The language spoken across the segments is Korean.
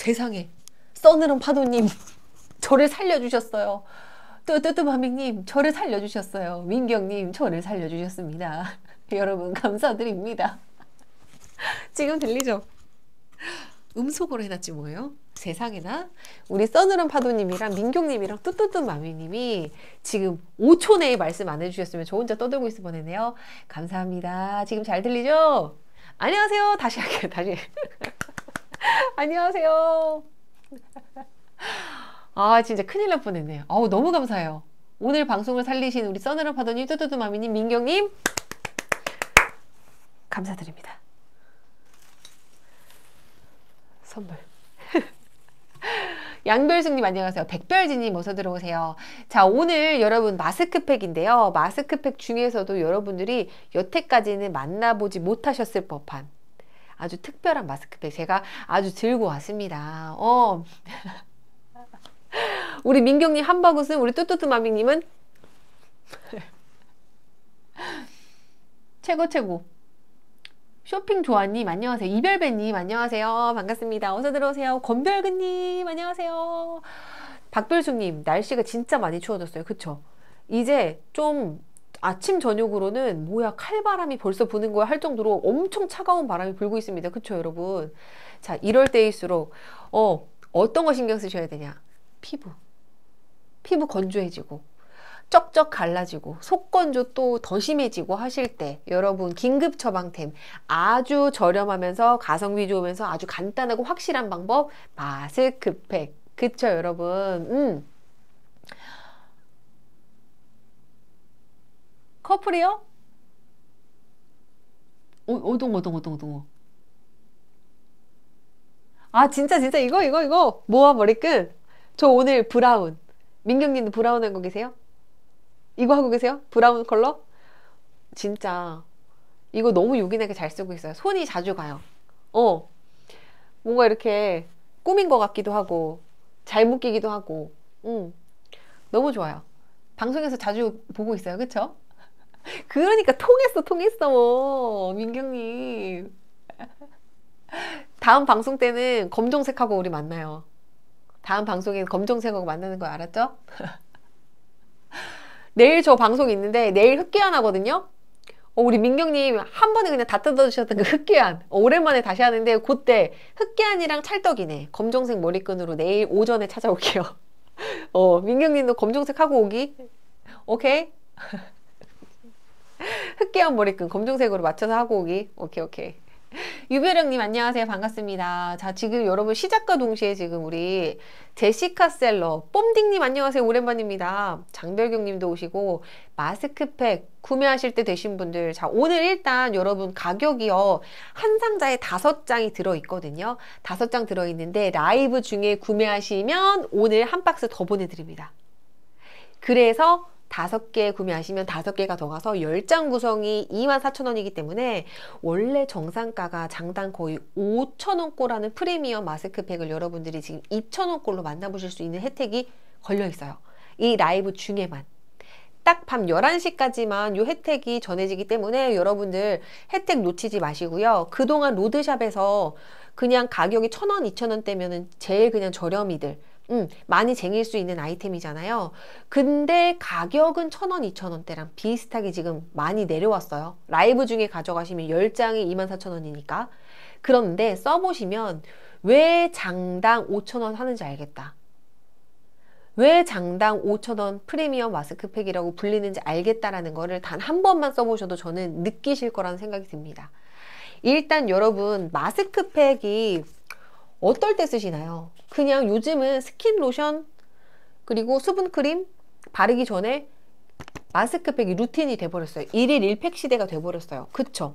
세상에 써늘은 파도님 저를 살려주셨어요. 또또또밤이님 저를 살려주셨어요. 민경님 저를 살려주셨습니다. 여러분 감사드립니다. 지금 들리죠? 음속으로 해놨지 뭐예요? 세상에나 우리 써늘은 파도님이랑 민경님이랑 뚜뚜뚜 마미님이 지금 5초 내에 말씀 안 해주셨으면 저 혼자 떠들고 있을 뻔했네요. 감사합니다. 지금 잘 들리죠? 안녕하세요. 다시 할게요. 다시. 안녕하세요. 아 진짜 큰일 날 뻔했네요. 아우 너무 감사해요. 오늘 방송을 살리신 우리 써늘한 파더님, 뚜뚜뚜 마미님, 민경님 감사드립니다. 선물. 양별숙님 안녕하세요. 백별지님 어서 들어오세요. 자 오늘 여러분 마스크팩인데요. 마스크팩 중에서도 여러분들이 여태까지는 만나보지 못하셨을 법한 아주 특별한 마스크팩 제가 아주 들고 왔습니다. 어. 우리 민경님 한바구스 우리 뚜뚜뚜마미님은 최고 최고 쇼핑 조아님 안녕하세요 이별배님 안녕하세요 반갑습니다 어서 들어오세요 권별근님 안녕하세요 박별숙님 날씨가 진짜 많이 추워졌어요 그쵸 이제 좀 아침 저녁으로는 뭐야 칼바람이 벌써 부는 거야 할 정도로 엄청 차가운 바람이 불고 있습니다. 그쵸 여러분? 자 이럴 때일수록 어 어떤 거 신경 쓰셔야 되냐? 피부. 피부 건조해지고 쩍쩍 갈라지고 속건조 또 더 심해지고 하실 때 여러분 긴급 처방템 아주 저렴하면서 가성비 좋으면서 아주 간단하고 확실한 방법 마스크팩 그쵸 여러분 음. 커플이요? 오, 어, 오동 어, 오동 오동 오동 아 진짜 진짜 이거 이거 이거 모아 머리끈 저 오늘 브라운 민경님도 브라운 하고 계세요? 이거 하고 계세요? 브라운 컬러? 진짜 이거 너무 요긴하게 잘 쓰고 있어요 손이 자주 가요 어 뭔가 이렇게 꾸민 것 같기도 하고 잘 묶이기도 하고 응. 너무 좋아요 방송에서 자주 보고 있어요 그쵸? 그러니까 통했어 통했어 뭐, 민경님 다음 방송 때는 검정색하고 우리 만나요 다음 방송에 검정색하고 만나는 거 알았죠? 내일 저 방송 있는데 내일 흑계안 하거든요 어, 우리 민경님 한 번에 그냥 다 뜯어주셨던 그 흑계안 어, 오랜만에 다시 하는데 그때 흑계안이랑 찰떡이네 검정색 머리끈으로 내일 오전에 찾아올게요 어, 민경님도 검정색 하고 오기 오케이 흑계염 머리끈 검정색으로 맞춰서 하고 오기 오케이 오케이 유별령님 안녕하세요 반갑습니다 자 지금 여러분 시작과 동시에 지금 우리 제시카 셀러 뽐딩님 안녕하세요 오랜만입니다 장별경님도 오시고 마스크팩 구매하실 때 되신 분들 자 오늘 일단 여러분 가격이요 한 상자에 다섯 장이 들어있거든요 다섯 장 들어있는데 라이브 중에 구매하시면 오늘 한 박스 더 보내드립니다 그래서 다섯 개 구매하시면 다섯 개가 더 가서 열 장 구성이 24,000원이기 때문에 원래 정상가가 장당 거의 5,000원꼴하는 프리미엄 마스크팩을 여러분들이 지금 2,000원꼴로 만나보실 수 있는 혜택이 걸려 있어요. 이 라이브 중에만. 딱 밤 11시까지만 요 혜택이 전해지기 때문에 여러분들 혜택 놓치지 마시고요. 그동안 로드샵에서 그냥 가격이 1,000원, 2,000원대면은 제일 그냥 저렴이들 음, 많이 쟁일 수 있는 아이템이잖아요. 근데 가격은 천원 이천 원대랑 비슷하게 지금 많이 내려왔어요. 라이브 중에 가져가시면 열장이 이만 사천 원이니까 그런데 써보시면 왜 장당 오천 원 하는지 알겠다. 왜 장당 5,000원 프리미엄 마스크팩이라고 불리는지 알겠다라는 거를 단 한 번만 써보셔도 저는 느끼실 거라는 생각이 듭니다. 일단 여러분 마스크팩이 어떨 때 쓰시나요? 그냥 요즘은 스킨 로션 그리고 수분크림 바르기 전에 마스크팩이 루틴이 돼버렸어요. 일일1팩 시대가 돼버렸어요. 그쵸?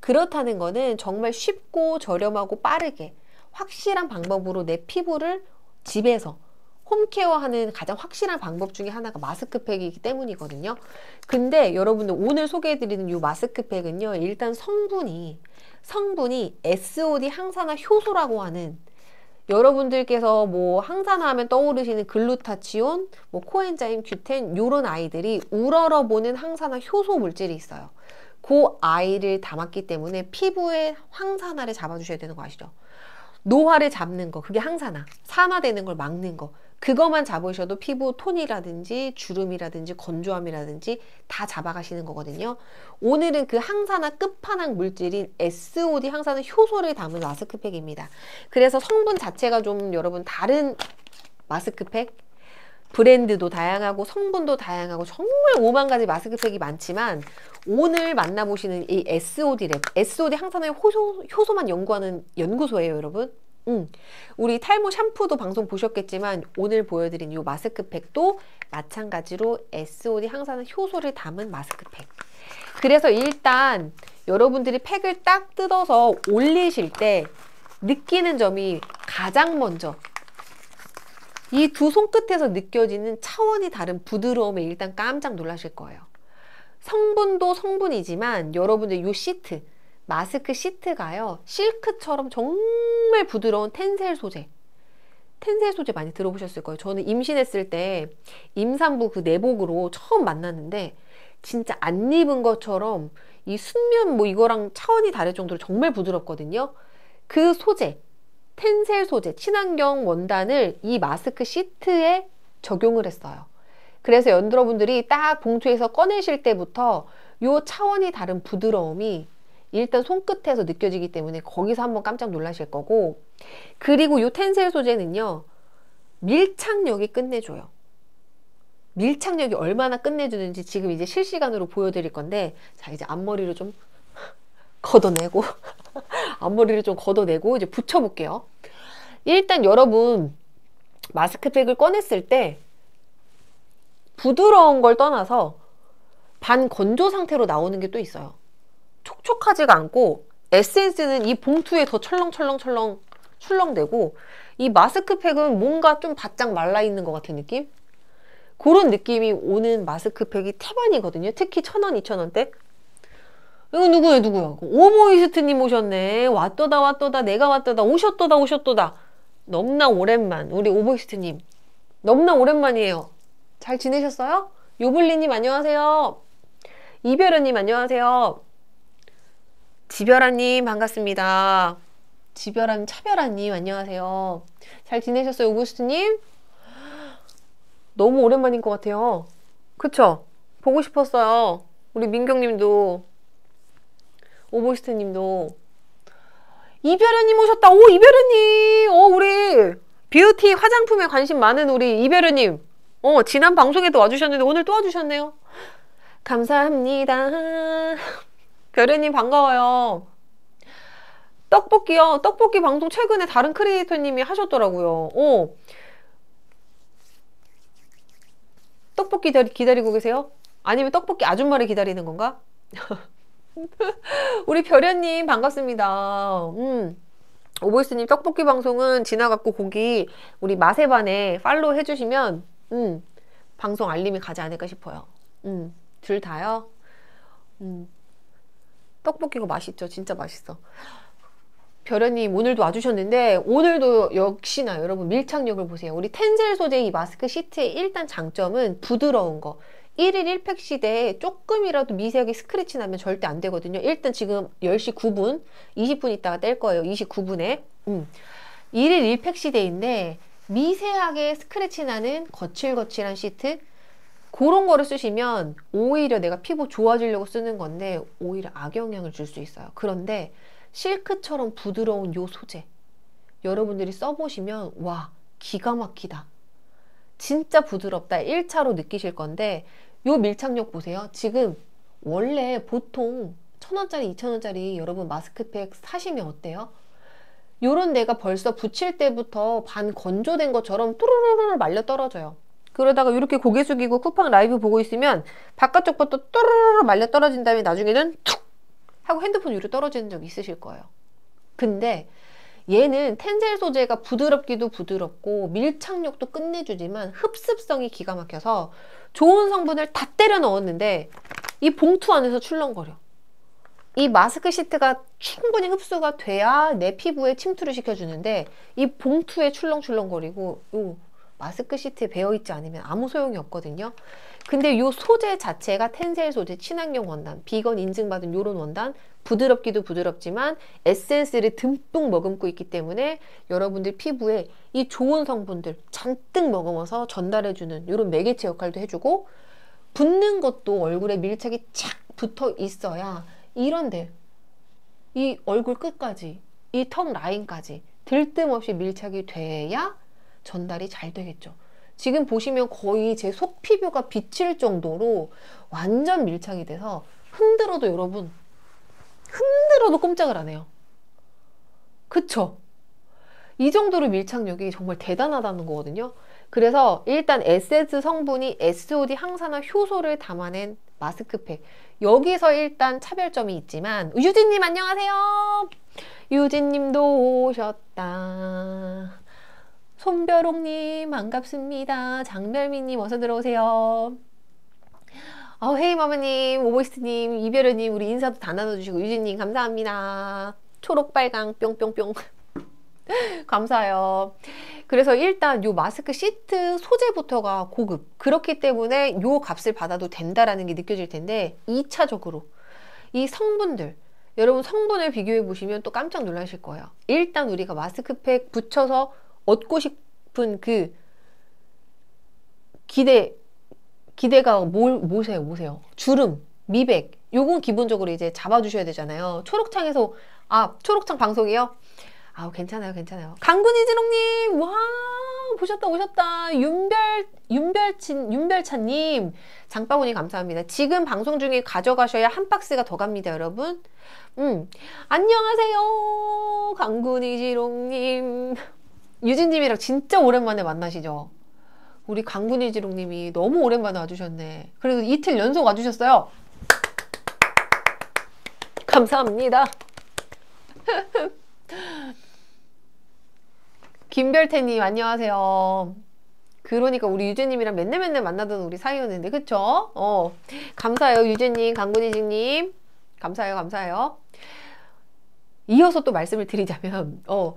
그렇다는 거는 정말 쉽고 저렴하고 빠르게 확실한 방법으로 내 피부를 집에서 홈케어하는 가장 확실한 방법 중에 하나가 마스크팩이기 때문이거든요. 근데 여러분들 오늘 소개해드리는 이 마스크팩은요. 일단 성분이 성분이 SOD 항산화 효소라고 하는 여러분들께서 뭐 항산화하면 떠오르시는 글루타치온, 뭐 코엔자임, 규텐 요런 아이들이 우러러 보는 항산화 효소 물질이 있어요. 그 아이를 담았기 때문에 피부에 항산화를 잡아주셔야 되는 거 아시죠? 노화를 잡는 거, 그게 항산화, 산화되는 걸 막는 거. 그것만 잡으셔도 피부 톤이라든지 주름이라든지 건조함이라든지 다 잡아가시는 거거든요. 오늘은 그 항산화 끝판왕 물질인 SOD 항산화 효소를 담은 마스크팩입니다. 그래서 성분 자체가 좀 여러분 다른 마스크팩 브랜드도 다양하고 성분도 다양하고 정말 5만 가지 마스크팩이 많지만 오늘 만나보시는 이 SOD 랩, SOD 항산화 효소, 효소만 연구하는 연구소예요 여러분. 음, 우리 탈모 샴푸도 방송 보셨겠지만 오늘 보여드린 이 마스크팩도 마찬가지로 SOD 항산화 효소를 담은 마스크팩 그래서 일단 여러분들이 팩을 딱 뜯어서 올리실 때 느끼는 점이 가장 먼저 이 두 손끝에서 느껴지는 차원이 다른 부드러움에 일단 깜짝 놀라실 거예요 성분도 성분이지만 여러분들 이 시트 마스크 시트가요. 실크처럼 정말 부드러운 텐셀 소재. 텐셀 소재 많이 들어보셨을 거예요. 저는 임신했을 때 임산부 그 내복으로 처음 만났는데 진짜 안 입은 것처럼 이 순면 뭐 이거랑 차원이 다를 정도로 정말 부드럽거든요. 그 소재, 텐셀 소재, 친환경 원단을 이 마스크 시트에 적용을 했어요. 그래서 연들어분들이 딱 봉투에서 꺼내실 때부터 요 차원이 다른 부드러움이 일단 손끝에서 느껴지기 때문에 거기서 한번 깜짝 놀라실 거고 그리고 요 텐셀 소재는요 밀착력이 끝내줘요 밀착력이 얼마나 끝내주는지 지금 이제 실시간으로 보여드릴 건데 자 이제 앞머리를 좀 걷어내고 앞머리를 좀 걷어내고 이제 붙여볼게요 일단 여러분 마스크팩을 꺼냈을 때 부드러운 걸 떠나서 반 건조 상태로 나오는 게 또 있어요 촉촉하지가 않고 에센스는 이 봉투에 더 철렁철렁철렁 출렁대고 이 마스크팩은 뭔가 좀 바짝 말라있는 것 같은 느낌? 그런 느낌이 오는 마스크팩이 태반이거든요. 특히 천원, 이천원대. 이거 누구야 누구야? 오모이스트님 오셨네. 왔도다, 왔도다, 내가 왔도다, 오셨도다, 오셨도다. 넘나 오랜만, 우리 오모이스트님. 넘나 오랜만이에요. 잘 지내셨어요? 요블리님 안녕하세요. 이별은님 안녕하세요. 지별아님 반갑습니다. 지별아님, 차별아님 안녕하세요. 잘 지내셨어요, 오구스트님? 너무 오랜만인 것 같아요. 그쵸? 보고 싶었어요. 우리 민경님도 오보스트님도 이별현님 오셨다. 오 이별현님, 어 우리 뷰티 화장품에 관심 많은 우리 이별현님. 어 지난 방송에도 와주셨는데 오늘 또 와주셨네요. 감사합니다. 별은님 반가워요. 떡볶이요. 떡볶이 방송 최근에 다른 크리에이터님이 하셨더라고요. 오. 떡볶이 기다리, 고 계세요? 아니면 떡볶이 아줌마를 기다리는 건가? 우리 별현님 반갑습니다. 음. 오보이스님 떡볶이 방송은 지나갔고 고기 우리 맛에 반해 팔로우 해주시면 음, 방송 알림이 가지 않을까 싶어요. 음, 둘 다요? 음, 떡볶이가 맛있죠. 진짜 맛있어. 별연님 오늘도 와주셨는데 오늘도 역시나 여러분 밀착력을 보세요. 우리 텐셀 소재의 이 마스크 시트의 일단 장점은 부드러운 거. 1일 1팩 시대에 조금이라도 미세하게 스크래치 나면 절대 안 되거든요. 일단 지금 10시 9분, 20분 있다가 뗄 거예요. 29분에. 음. 1일 1팩 시대인데 미세하게 스크래치 나는 거칠거칠한 시트, 그런 거를 쓰시면 오히려 내가 피부 좋아지려고 쓰는 건데 오히려 악영향을 줄 수 있어요. 그런데 실크처럼 부드러운 요 소재 여러분들이 써보시면 와 기가 막히다. 진짜 부드럽다. 1차로 느끼실 건데 요 밀착력 보세요. 지금 원래 보통 천원짜리 이천원짜리 여러분 마스크팩 사시면 어때요? 요런 데가 벌써 붙일 때부터 반 건조된 것처럼 뚜루루루 말려 떨어져요. 그러다가 이렇게 고개 숙이고 쿠팡 라이브 보고 있으면 바깥쪽부터 또르르 말려 떨어진 다음에 나중에는 툭 하고 핸드폰 위로 떨어지는 적 있으실 거예요. 근데 얘는 텐젤 소재가 부드럽기도 부드럽고 밀착력도 끝내주지만 흡습성이 기가 막혀서 좋은 성분을 다 때려 넣었는데 이 봉투 안에서 출렁거려. 이 마스크 시트가 충분히 흡수가 돼야 내 피부에 침투를 시켜주는데 이 봉투에 출렁출렁거리고 요 마스크 시트에 베어있지 않으면 아무 소용이 없거든요. 근데 요 소재 자체가 텐셀 소재, 친환경 원단, 비건 인증받은 요런 원단 부드럽기도 부드럽지만 에센스를 듬뿍 머금고 있기 때문에 여러분들 피부에 이 좋은 성분들 잔뜩 머금어서 전달해주는 요런 매개체 역할도 해주고 붙는 것도 얼굴에 밀착이 착 붙어 있어야 이런데 이 얼굴 끝까지 이 턱 라인까지 들뜸없이 밀착이 돼야 전달이 잘 되겠죠. 지금 보시면 거의 제 속 피부가 비칠 정도로 완전 밀착이 돼서 흔들어도 여러분 흔들어도 꼼짝을 안 해요. 그쵸? 이 정도로 밀착력이 정말 대단하다는 거거든요. 그래서 일단 에센스 성분이 SOD 항산화 효소를 담아낸 마스크팩. 여기서 일단 차별점이 있지만 유진님 안녕하세요. 유진님도 오셨다. 손별롱님 반갑습니다. 장별미님 어서 들어오세요. 어, 아, 헤이마마님, 오보이스트님, 이별현님 우리 인사도 다 나눠주시고 유진님 감사합니다. 초록빨강 뿅뿅뿅 감사해요. 그래서 일단 요 마스크 시트 소재부터가 고급 그렇기 때문에 요 값을 받아도 된다라는 게 느껴질 텐데 2차적으로 이 성분들 여러분 성분을 비교해 보시면 또 깜짝 놀라실 거예요. 일단 우리가 마스크팩 붙여서 얻고 싶은 그 기대 기대가 뭘 뭐세요 뭐세요 주름 미백 요건 기본적으로 이제 잡아주셔야 되잖아요 초록창에서 아 초록창 방송이요 아 괜찮아요 괜찮아요 강군 이진홍님 와 보셨다 오셨다 윤별 윤별친 윤별찬님 장바구니 감사합니다 지금 방송 중에 가져가셔야 한 박스가 더 갑니다 여러분 음 안녕하세요 강군 이지롱님 유진님이랑 진짜 오랜만에 만나시죠? 우리 강군이지롱님이 너무 오랜만에 와주셨네. 그리고 이틀 연속 와주셨어요. 감사합니다. 김별태님 안녕하세요. 그러니까 우리 유진님이랑 맨날 맨날 만나던 우리 사이였는데 그쵸? 어 감사해요 유진님 강군이지님 감사해요 감사해요 이어서 또 말씀을 드리자면 어요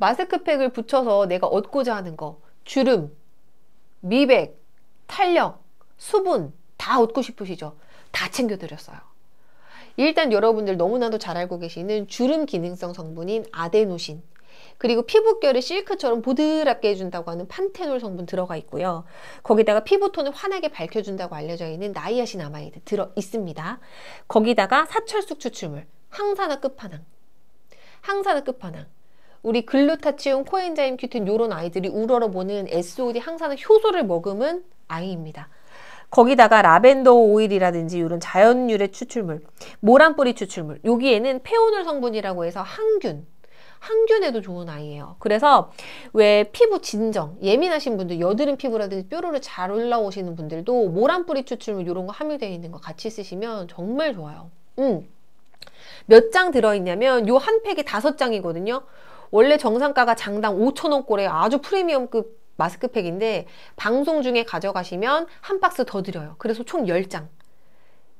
마스크팩을 붙여서 내가 얻고자 하는 거 주름, 미백, 탄력, 수분 다 얻고 싶으시죠? 다 챙겨드렸어요. 일단 여러분들 너무나도 잘 알고 계시는 주름 기능성 성분인 아데노신 그리고 피부결을 실크처럼 보드랍게 해준다고 하는 판테놀 성분 들어가 있고요. 거기다가 피부톤을 환하게 밝혀준다고 알려져 있는 나이아신 아마이드 들어 있습니다. 거기다가 사철쑥 추출물, 항산화 끝판왕, 항산화 끝판왕, 우리 글루타치온, 코엔자임 큐텐 요런 아이들이 우러러보는 SOD 항산화 효소를 머금은 아이입니다. 거기다가 라벤더 오일이라든지 이런 자연유래 추출물, 모란뿌리 추출물, 여기에는 페오놀 성분이라고 해서 항균, 항균에도 좋은 아이예요. 그래서 왜 피부 진정, 예민하신 분들, 여드름 피부라든지 뾰루르 잘 올라오시는 분들도 모란뿌리 추출물 이런 거 함유되어 있는 거 같이 쓰시면 정말 좋아요. 음. 몇 장 들어있냐면 요 한팩에 다섯 장이거든요. 원래 정상가가 장당 5천원꼴에 아주 프리미엄급 마스크팩인데 방송 중에 가져가시면 한 박스 더 드려요. 그래서 총 10장.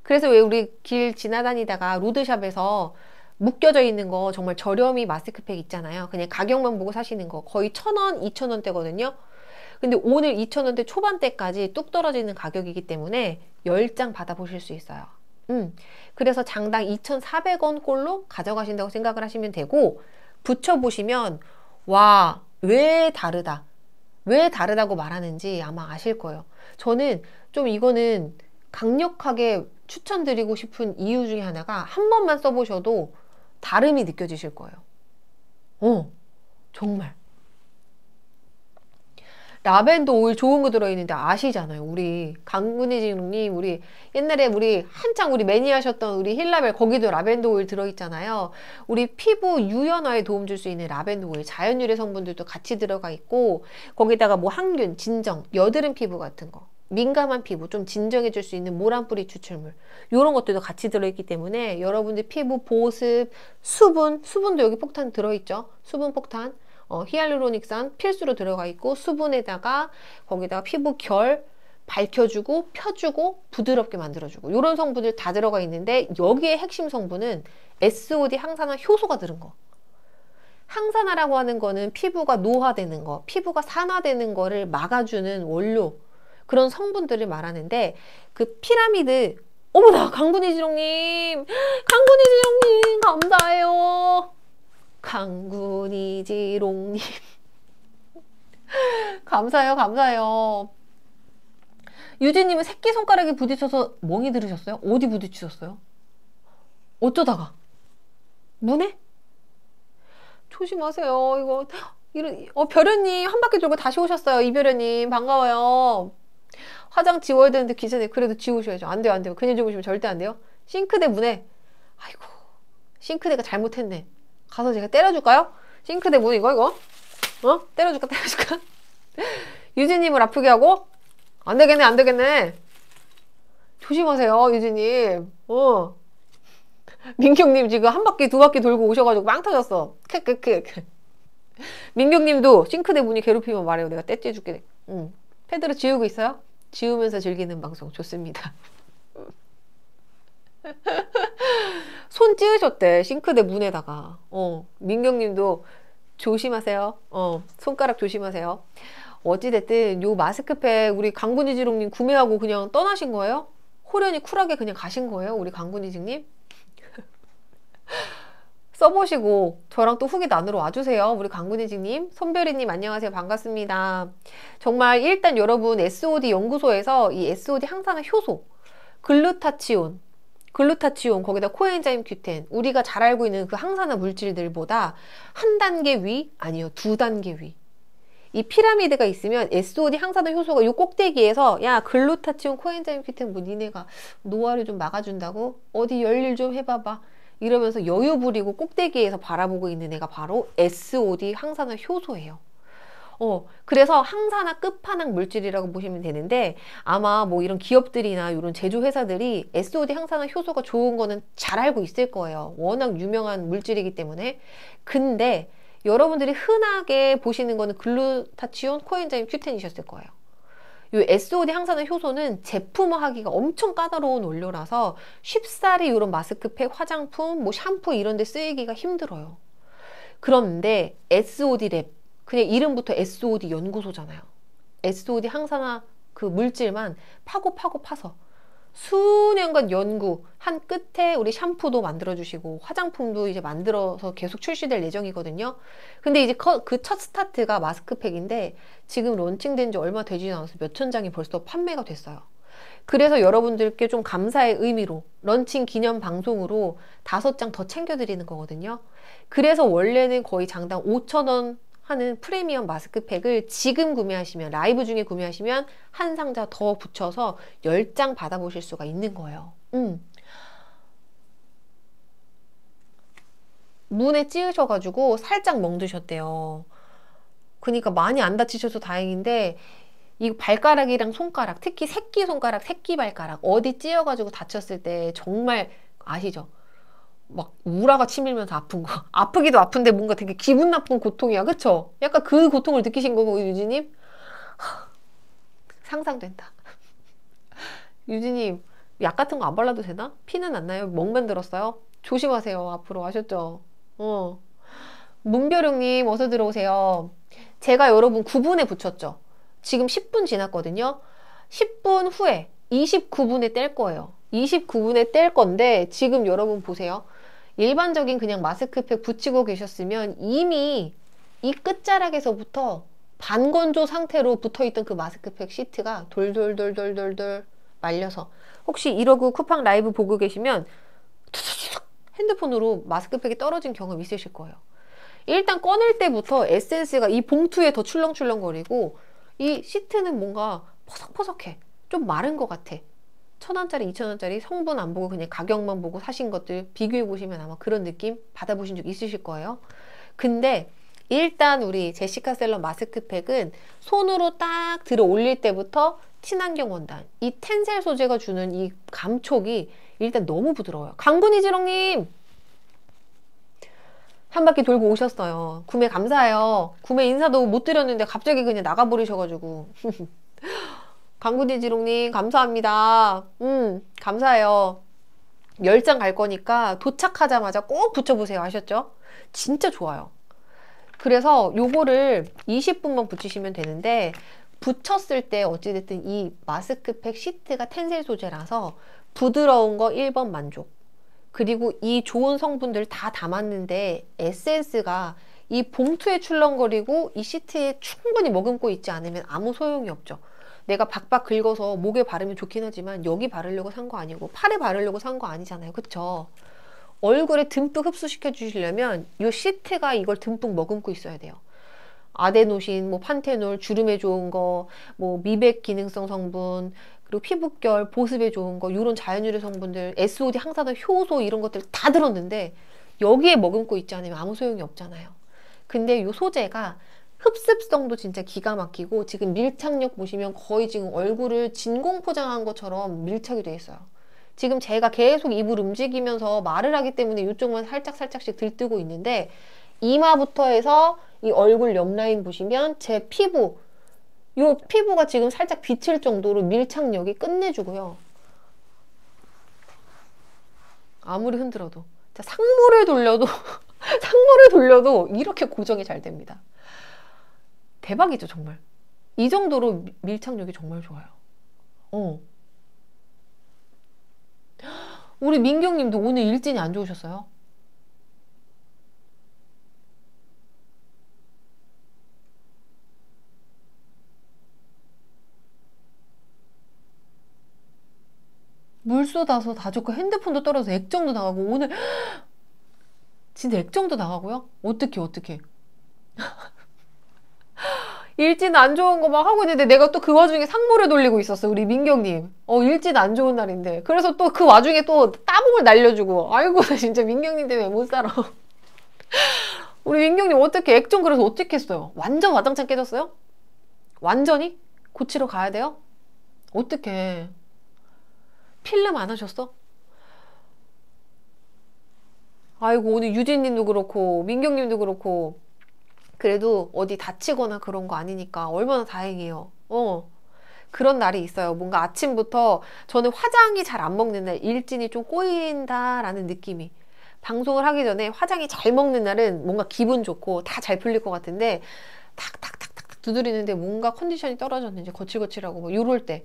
그래서 왜 우리 길 지나다니다가 로드샵에서 묶여져 있는 거 정말 저렴이 마스크팩 있잖아요. 그냥 가격만 보고 사시는 거 거의 1 천원, 이천원대거든요. 근데 오늘 이천원대 초반대까지 뚝 떨어지는 가격이기 때문에 10장 받아보실 수 있어요. 음, 그래서 장당 2 4 0 0원 꼴로 가져가신다고 생각을 하시면 되고 붙여보시면 와, 왜 다르다. 왜 다르다고 말하는지 아마 아실 거예요. 저는 좀 이거는 강력하게 추천드리고 싶은 이유 중에 하나가 한 번만 써보셔도 다름이 느껴지실 거예요. 어, 정말. 라벤더 오일 좋은 거 들어있는데 아시잖아요. 우리 강군희님 우리 옛날에 우리 한창 우리 매니아셨던 우리 힐라벨 거기도 라벤더 오일 들어있잖아요. 우리 피부 유연화에 도움 줄 수 있는 라벤더 오일 자연 유래 성분들도 같이 들어가 있고 거기다가 뭐 항균, 진정, 여드름 피부 같은 거 민감한 피부 좀 진정해 줄 수 있는 모란뿌리 추출물 이런 것들도 같이 들어있기 때문에 여러분들 피부 보습, 수분, 수분도 여기 폭탄 들어있죠. 수분 폭탄 어, 히알루로닉산 필수로 들어가 있고 수분에다가 거기다가 피부 결 밝혀주고 펴주고 부드럽게 만들어주고 이런 성분들 다 들어가 있는데 여기에 핵심 성분은 SOD 항산화 효소가 들은 거 항산화라고 하는 거는 피부가 노화되는 거 피부가 산화되는 거를 막아주는 원료 그런 성분들을 말하는데 그 피라미드 어머나 강군이 지롱님 강군이 지롱님 감사해요 강군이지롱님 감사해요 감사해요 유진님은 새끼손가락에 부딪혀서 멍이 들으셨어요? 어디 부딪히셨어요? 어쩌다가? 문에? 조심하세요 이거 이런 어 별연님 한 바퀴 돌고 다시 오셨어요 이별연님 반가워요 화장 지워야 되는데 기존에 그래도 지우셔야죠 안 돼요 안 돼요 그냥 지우시면 절대 안 돼요 싱크대 문에 아이고 싱크대가 잘못했네 가서 제가 때려줄까요? 싱크대 문 이거 이거? 어? 때려줄까 때려줄까? 유진님을 아프게 하고? 안 되겠네 안 되겠네 조심하세요 유진님 어 민경님 지금 한 바퀴 두 바퀴 돌고 오셔가지고 망 터졌어 크크크 민경님도 싱크대 문이 괴롭히면 말해요 내가 떼째줄게 응. 패드로 지우고 있어요? 지우면서 즐기는 방송 좋습니다 손 찌으셨대 싱크대 문에다가 어 민경님도 조심하세요 어 손가락 조심하세요 어찌됐든 요 마스크팩 우리 강군이지롱님 구매하고 그냥 떠나신 거예요? 호련이 쿨하게 그냥 가신 거예요 우리 강군이지님? 써보시고 저랑 또 후기 나누러 와주세요. 우리 강군혜지님, 손별이님 안녕하세요. 반갑습니다. 정말 일단 여러분 SOD 연구소에서 이 SOD 항산화 효소, 글루타치온, 글루타치온, 거기다 코엔자임 큐텐, 우리가 잘 알고 있는 그 항산화 물질들보다 한 단계 위, 아니요, 두 단계 위. 이 피라미드가 있으면 SOD 항산화 효소가 요 꼭대기에서 야 글루타치온 코엔자임 큐텐 뭐 니네가 노화를 좀 막아준다고 어디 열일 좀 해봐봐 이러면서 여유 부리고 꼭대기에서 바라보고 있는 애가 바로 SOD 항산화 효소예요. 어, 그래서 항산화 끝판왕 물질이라고 보시면 되는데 아마 뭐 이런 기업들이나 이런 제조회사들이 SOD 항산화 효소가 좋은 거는 잘 알고 있을 거예요. 워낙 유명한 물질이기 때문에. 근데 여러분들이 흔하게 보시는 거는 글루타치온, 코엔자임, 큐텐이셨을 거예요. 이 SOD 항산화 효소는 제품화하기가 엄청 까다로운 원료라서 쉽사리 이런 마스크팩, 화장품, 뭐 샴푸 이런 데 쓰이기가 힘들어요. 그런데 SOD 랩 그냥 이름부터 SOD 연구소잖아요. SOD 항산화 그 물질만 파고 파고 파서 수년간 연구 한 끝에 우리 샴푸도 만들어주시고 화장품도 이제 만들어서 계속 출시될 예정이거든요. 근데 이제 그 첫 스타트가 마스크팩인데 지금 런칭된 지 얼마 되지 않아서 몇 천 장이 벌써 판매가 됐어요. 그래서 여러분들께 좀 감사의 의미로 런칭 기념 방송으로 다섯 장 더 챙겨드리는 거거든요. 그래서 원래는 거의 장당 5천원 하는 프리미엄 마스크팩을 지금 구매하시면 라이브 중에 구매하시면 한 상자 더 붙여서 10장 받아보실 수가 있는 거예요. 음. 문에 찌으셔가지고 살짝 멍드셨대요. 그러니까 많이 안 다치셔서 다행인데 이 발가락이랑 손가락 특히 새끼 손가락 새끼 발가락 어디 찧어가지고 다쳤을 때 정말 아시죠? 막 우라가 치밀면서 아픈 거 아프기도 아픈데 뭔가 되게 기분 나쁜 고통이야 그쵸? 약간 그 고통을 느끼신 거고 유진님 상상된다 유진님 약 같은 거 안 발라도 되나? 피는 안 나요? 멍만 들었어요? 조심하세요 앞으로 아셨죠? 어. 문별용님 어서 들어오세요 제가 여러분 9분에 붙였죠 지금 10분 지났거든요 10분 후에 29분에 뗄 거예요 29분에 뗄 건데 지금 여러분 보세요 일반적인 그냥 마스크팩 붙이고 계셨으면 이미 이 끝자락에서부터 반건조 상태로 붙어있던 그 마스크팩 시트가 돌돌돌돌돌돌 말려서 혹시 이러고 쿠팡 라이브 보고 계시면 핸드폰으로 마스크팩이 떨어진 경험 있으실 거예요. 일단 꺼낼 때부터 에센스가 이 봉투에 더 출렁출렁거리고 이 시트는 뭔가 퍼석퍼석해. 좀 마른 것 같아. 천원짜리 이천원짜리 성분 안 보고 그냥 가격만 보고 사신 것들 비교해 보시면 아마 그런 느낌 받아보신 적 있으실 거예요 근데 일단 우리 제시카 셀러 마스크팩은 손으로 딱 들어 올릴 때부터 친환경 원단 이 텐셀 소재가 주는 이 감촉이 일단 너무 부드러워요 강군이지롱님 한 바퀴 돌고 오셨어요 구매 감사해요 구매 인사도 못 드렸는데 갑자기 그냥 나가버리셔가지고 강구디지롱님 감사합니다. 음 감사해요. 1장갈 거니까 도착하자마자 꼭 붙여보세요. 아셨죠? 진짜 좋아요. 그래서 요거를 20분만 붙이시면 되는데 붙였을 때 어찌됐든 이 마스크팩 시트가 텐셀 소재라서 부드러운 거 1번 만족 그리고 이 좋은 성분들 다 담았는데 에센스가 이 봉투에 출렁거리고 이 시트에 충분히 머금고 있지 않으면 아무 소용이 없죠. 내가 박박 긁어서 목에 바르면 좋긴 하지만 여기 바르려고 산 거 아니고 팔에 바르려고 산 거 아니잖아요. 그쵸? 얼굴에 듬뿍 흡수시켜 주시려면 이 시트가 이걸 듬뿍 머금고 있어야 돼요. 아데노신, 뭐 판테놀, 주름에 좋은 거, 뭐 미백 기능성 성분, 그리고 피부결, 보습에 좋은 거, 이런 자연유래 성분들, SOD, 항산화, 효소 이런 것들 다 들었는데 여기에 머금고 있지 않으면 아무 소용이 없잖아요. 근데 이 소재가 흡습성도 진짜 기가 막히고 지금 밀착력 보시면 거의 지금 얼굴을 진공 포장한 것처럼 밀착이 돼 있어요. 지금 제가 계속 입을 움직이면서 말을 하기 때문에 이쪽만 살짝살짝씩 들뜨고 있는데 이마부터 해서 이 얼굴 옆라인 보시면 제 피부 이 피부가 지금 살짝 비칠 정도로 밀착력이 끝내주고요. 아무리 흔들어도 상모를 돌려도 상모를 돌려도 이렇게 고정이 잘 됩니다. 대박이죠, 정말. 이 정도로 밀착력이 정말 좋아요. 어. 우리 민경님도 오늘 일진이 안 좋으셨어요? 물 쏟아서 다 좋고 핸드폰도 떨어져서 액정도 나가고 오늘 진짜 액정도 나가고요? 어떻게 어떻게 일진 안 좋은 거 막 하고 있는데 내가 또 그 와중에 상모를 돌리고 있었어 우리 민경님 어 일진 안 좋은 날인데 그래서 또 그 와중에 또 따봉을 날려주고 아이고 나 진짜 민경님 때문에 못 살아 우리 민경님 어떻게 액정 그래서 어떻게 했어요 완전 와장창 깨졌어요? 완전히? 고치러 가야 돼요? 어떻게 필름 안 하셨어? 아이고 오늘 유진님도 그렇고 민경님도 그렇고 그래도 어디 다치거나 그런 거 아니니까 얼마나 다행이에요. 어. 그런 날이 있어요. 뭔가 아침부터 저는 화장이 잘 안 먹는 날, 일진이 좀 꼬인다라는 느낌이. 방송을 하기 전에 화장이 잘 먹는 날은 뭔가 기분 좋고 다 잘 풀릴 것 같은데 탁탁탁탁탁 두드리는데 뭔가 컨디션이 떨어졌는지 거칠거칠하고 뭐 요럴 때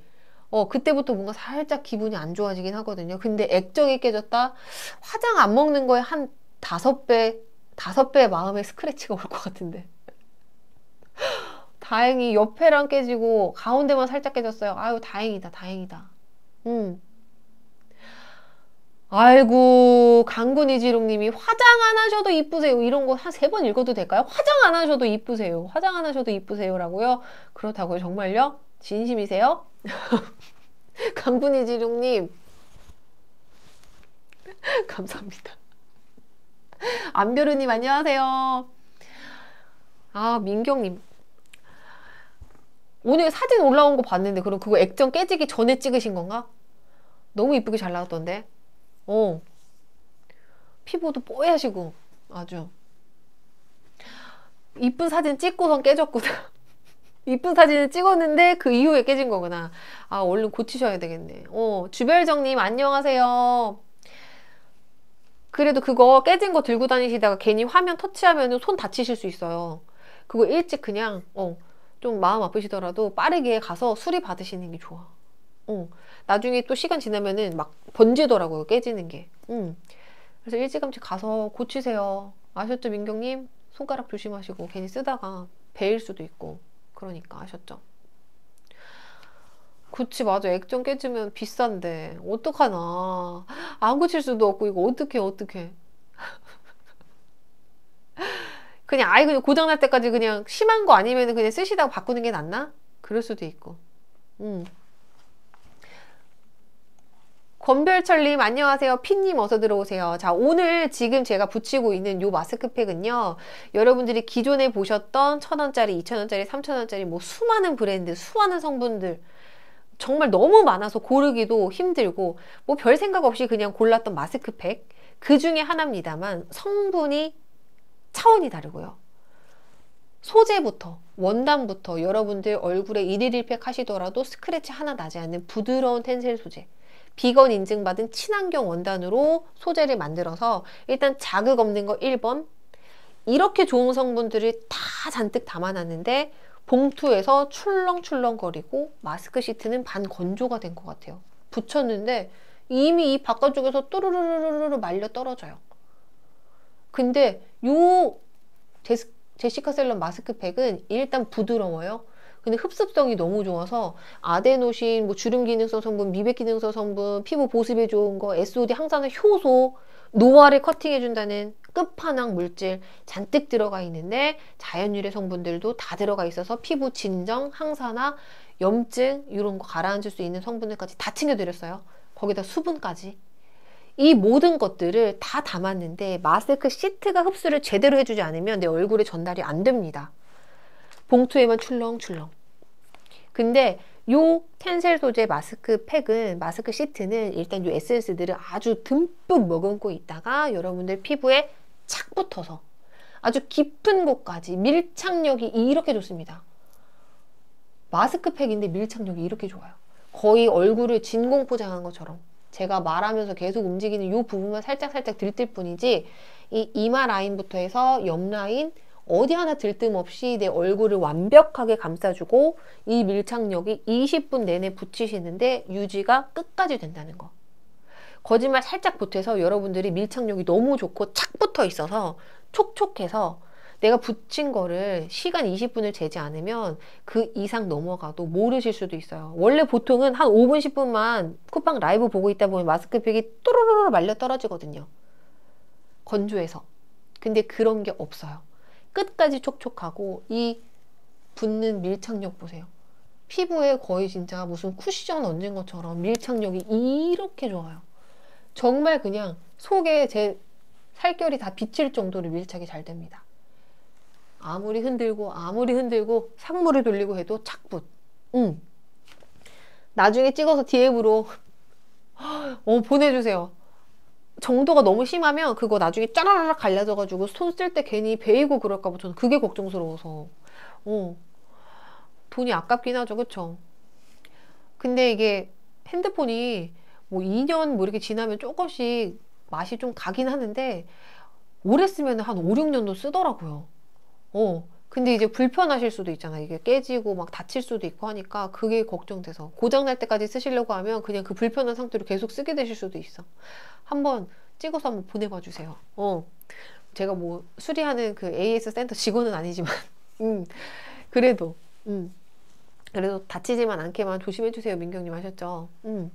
어, 그때부터 뭔가 살짝 기분이 안 좋아지긴 하거든요. 근데 액정이 깨졌다? 화장 안 먹는 거에 한 다섯 배 다섯 배마음의 스크래치가 올 것 같은데. 다행히 옆에랑 깨지고 가운데만 살짝 깨졌어요. 아유, 다행이다, 다행이다. 음. 아이고, 강군이지롱님이 화장 안 하셔도 이쁘세요. 이런 거 한 세 번 읽어도 될까요? 화장 안 하셔도 이쁘세요. 화장 안 하셔도 이쁘세요라고요. 그렇다고요, 정말요? 진심이세요? 강군이지롱님 감사합니다. 안별우님 안녕하세요. 아 민경님 오늘 사진 올라온 거 봤는데 그럼 그거 액정 깨지기 전에 찍으신 건가? 너무 이쁘게 잘 나왔던데 어 피부도 뽀얗시고 아주 이쁜 사진 찍고선 깨졌구나 이쁜 사진을 찍었는데 그 이후에 깨진 거구나 아 얼른 고치셔야 되겠네 어 주별정님 안녕하세요 그래도 그거 깨진 거 들고 다니시다가 괜히 화면 터치하면 손 다치실 수 있어요. 그거 일찍 그냥 어, 좀 마음 아프시더라도 빠르게 가서 수리 받으시는 게 좋아. 어. 나중에 또 시간 지나면은 막 번지더라고요. 깨지는 게. 음. 그래서 일찌감치 가서 고치세요. 아셨죠, 민경님? 손가락 조심하시고 괜히 쓰다가 베일 수도 있고 그러니까 아셨죠? 그치 맞아 액정 깨지면 비싼데 어떡하나 안 고칠 수도 없고 이거 어떻게 어떻게 그냥 아예 그냥 고장날 때까지 그냥 심한 거 아니면 그냥 쓰시다가 바꾸는 게 낫나? 그럴 수도 있고 음. 권별철님 안녕하세요 피님 어서 들어오세요 자 오늘 지금 제가 붙이고 있는 요 마스크팩은요 여러분들이 기존에 보셨던 천원짜리 이천원짜리 삼천원짜리 뭐 수많은 브랜드 수많은 성분들 정말 너무 많아서 고르기도 힘들고 뭐 별 생각 없이 그냥 골랐던 마스크팩 그 중에 하나입니다만 성분이 차원이 다르고요. 소재부터 원단부터 여러분들 얼굴에 일일일팩 하시더라도 스크래치 하나 나지 않는 부드러운 텐셀 소재 비건 인증받은 친환경 원단으로 소재를 만들어서 일단 자극 없는 거 1번 이렇게 좋은 성분들을 다 잔뜩 담아놨는데 봉투에서 출렁출렁거리고 마스크 시트는 반 건조가 된 것 같아요. 붙였는데 이미 이 바깥쪽에서 또르르르르 말려 떨어져요. 근데 요 제스, 제시카 셀런 마스크팩은 일단 부드러워요. 근데 흡습성이 너무 좋아서 아데노신, 뭐 주름 기능성 성분, 미백 기능성 성분, 피부 보습에 좋은 거, SOD 항산화 효소, 노화를 커팅해준다는 끝판왕 물질 잔뜩 들어가 있는데 자연유래 성분들도 다 들어가 있어서 피부 진정, 항산화, 염증 이런 거 가라앉을 수 있는 성분들까지 다 챙겨드렸어요. 거기다 수분까지. 이 모든 것들을 다 담았는데 마스크 시트가 흡수를 제대로 해주지 않으면 내 얼굴에 전달이 안 됩니다. 봉투에만 출렁출렁. 근데 요 텐셀 소재 마스크 팩은 마스크 시트는 일단 요 에센스들을 아주 듬뿍 머금고 있다가 여러분들 피부에 착 붙어서 아주 깊은 곳까지 밀착력이 이렇게 좋습니다. 마스크팩인데 밀착력이 이렇게 좋아요. 거의 얼굴을 진공 포장한 것처럼 제가 말하면서 계속 움직이는 이 부분만 살짝살짝 들뜰 뿐이지 이 이마 라인부터 해서 옆 라인 어디 하나 들뜸 없이 내 얼굴을 완벽하게 감싸주고 이 밀착력이 20분 내내 붙이시는데 유지가 끝까지 된다는 거. 거짓말 살짝 보태서 여러분들이 밀착력이 너무 좋고 착 붙어 있어서 촉촉해서 내가 붙인 거를 시간 20분을 재지 않으면 그 이상 넘어가도 모르실 수도 있어요. 원래 보통은 한 5분, 10분만 쿠팡 라이브 보고 있다 보면 마스크팩이 또로로로 말려 떨어지거든요. 건조해서. 근데 그런 게 없어요. 끝까지 촉촉하고 이 붙는 밀착력 보세요. 피부에 거의 진짜 무슨 쿠션 얹은 것처럼 밀착력이 이렇게 좋아요. 정말 그냥 속에 제 살결이 다 비칠 정도로 밀착이 잘 됩니다. 아무리 흔들고 아무리 흔들고 상물을 돌리고 해도 착붙. 음. 나중에 찍어서 DM으로 어, 보내주세요. 정도가 너무 심하면 그거 나중에 짜라라락 갈려져가지고 손 쓸 때 괜히 베이고 그럴까봐 저는 그게 걱정스러워서. 어. 돈이 아깝긴 하죠, 그쵸? 근데 이게 핸드폰이 뭐 2년 뭐 이렇게 지나면 조금씩 맛이 좀 가긴 하는데 오래 쓰면 한 5, 6년도 쓰더라고요. 어. 근데 이제 불편하실 수도 있잖아. 이게 깨지고 막 다칠 수도 있고 하니까 그게 걱정돼서 고장날 때까지 쓰시려고 하면 그냥 그 불편한 상태로 계속 쓰게 되실 수도 있어. 한번 찍어서 한번 보내봐 주세요. 어. 제가 뭐 수리하는 그 AS 센터 직원은 아니지만, 음, 그래도, 음, 그래도 다치지만 않게만 조심해 주세요, 민경님 하셨죠. 음.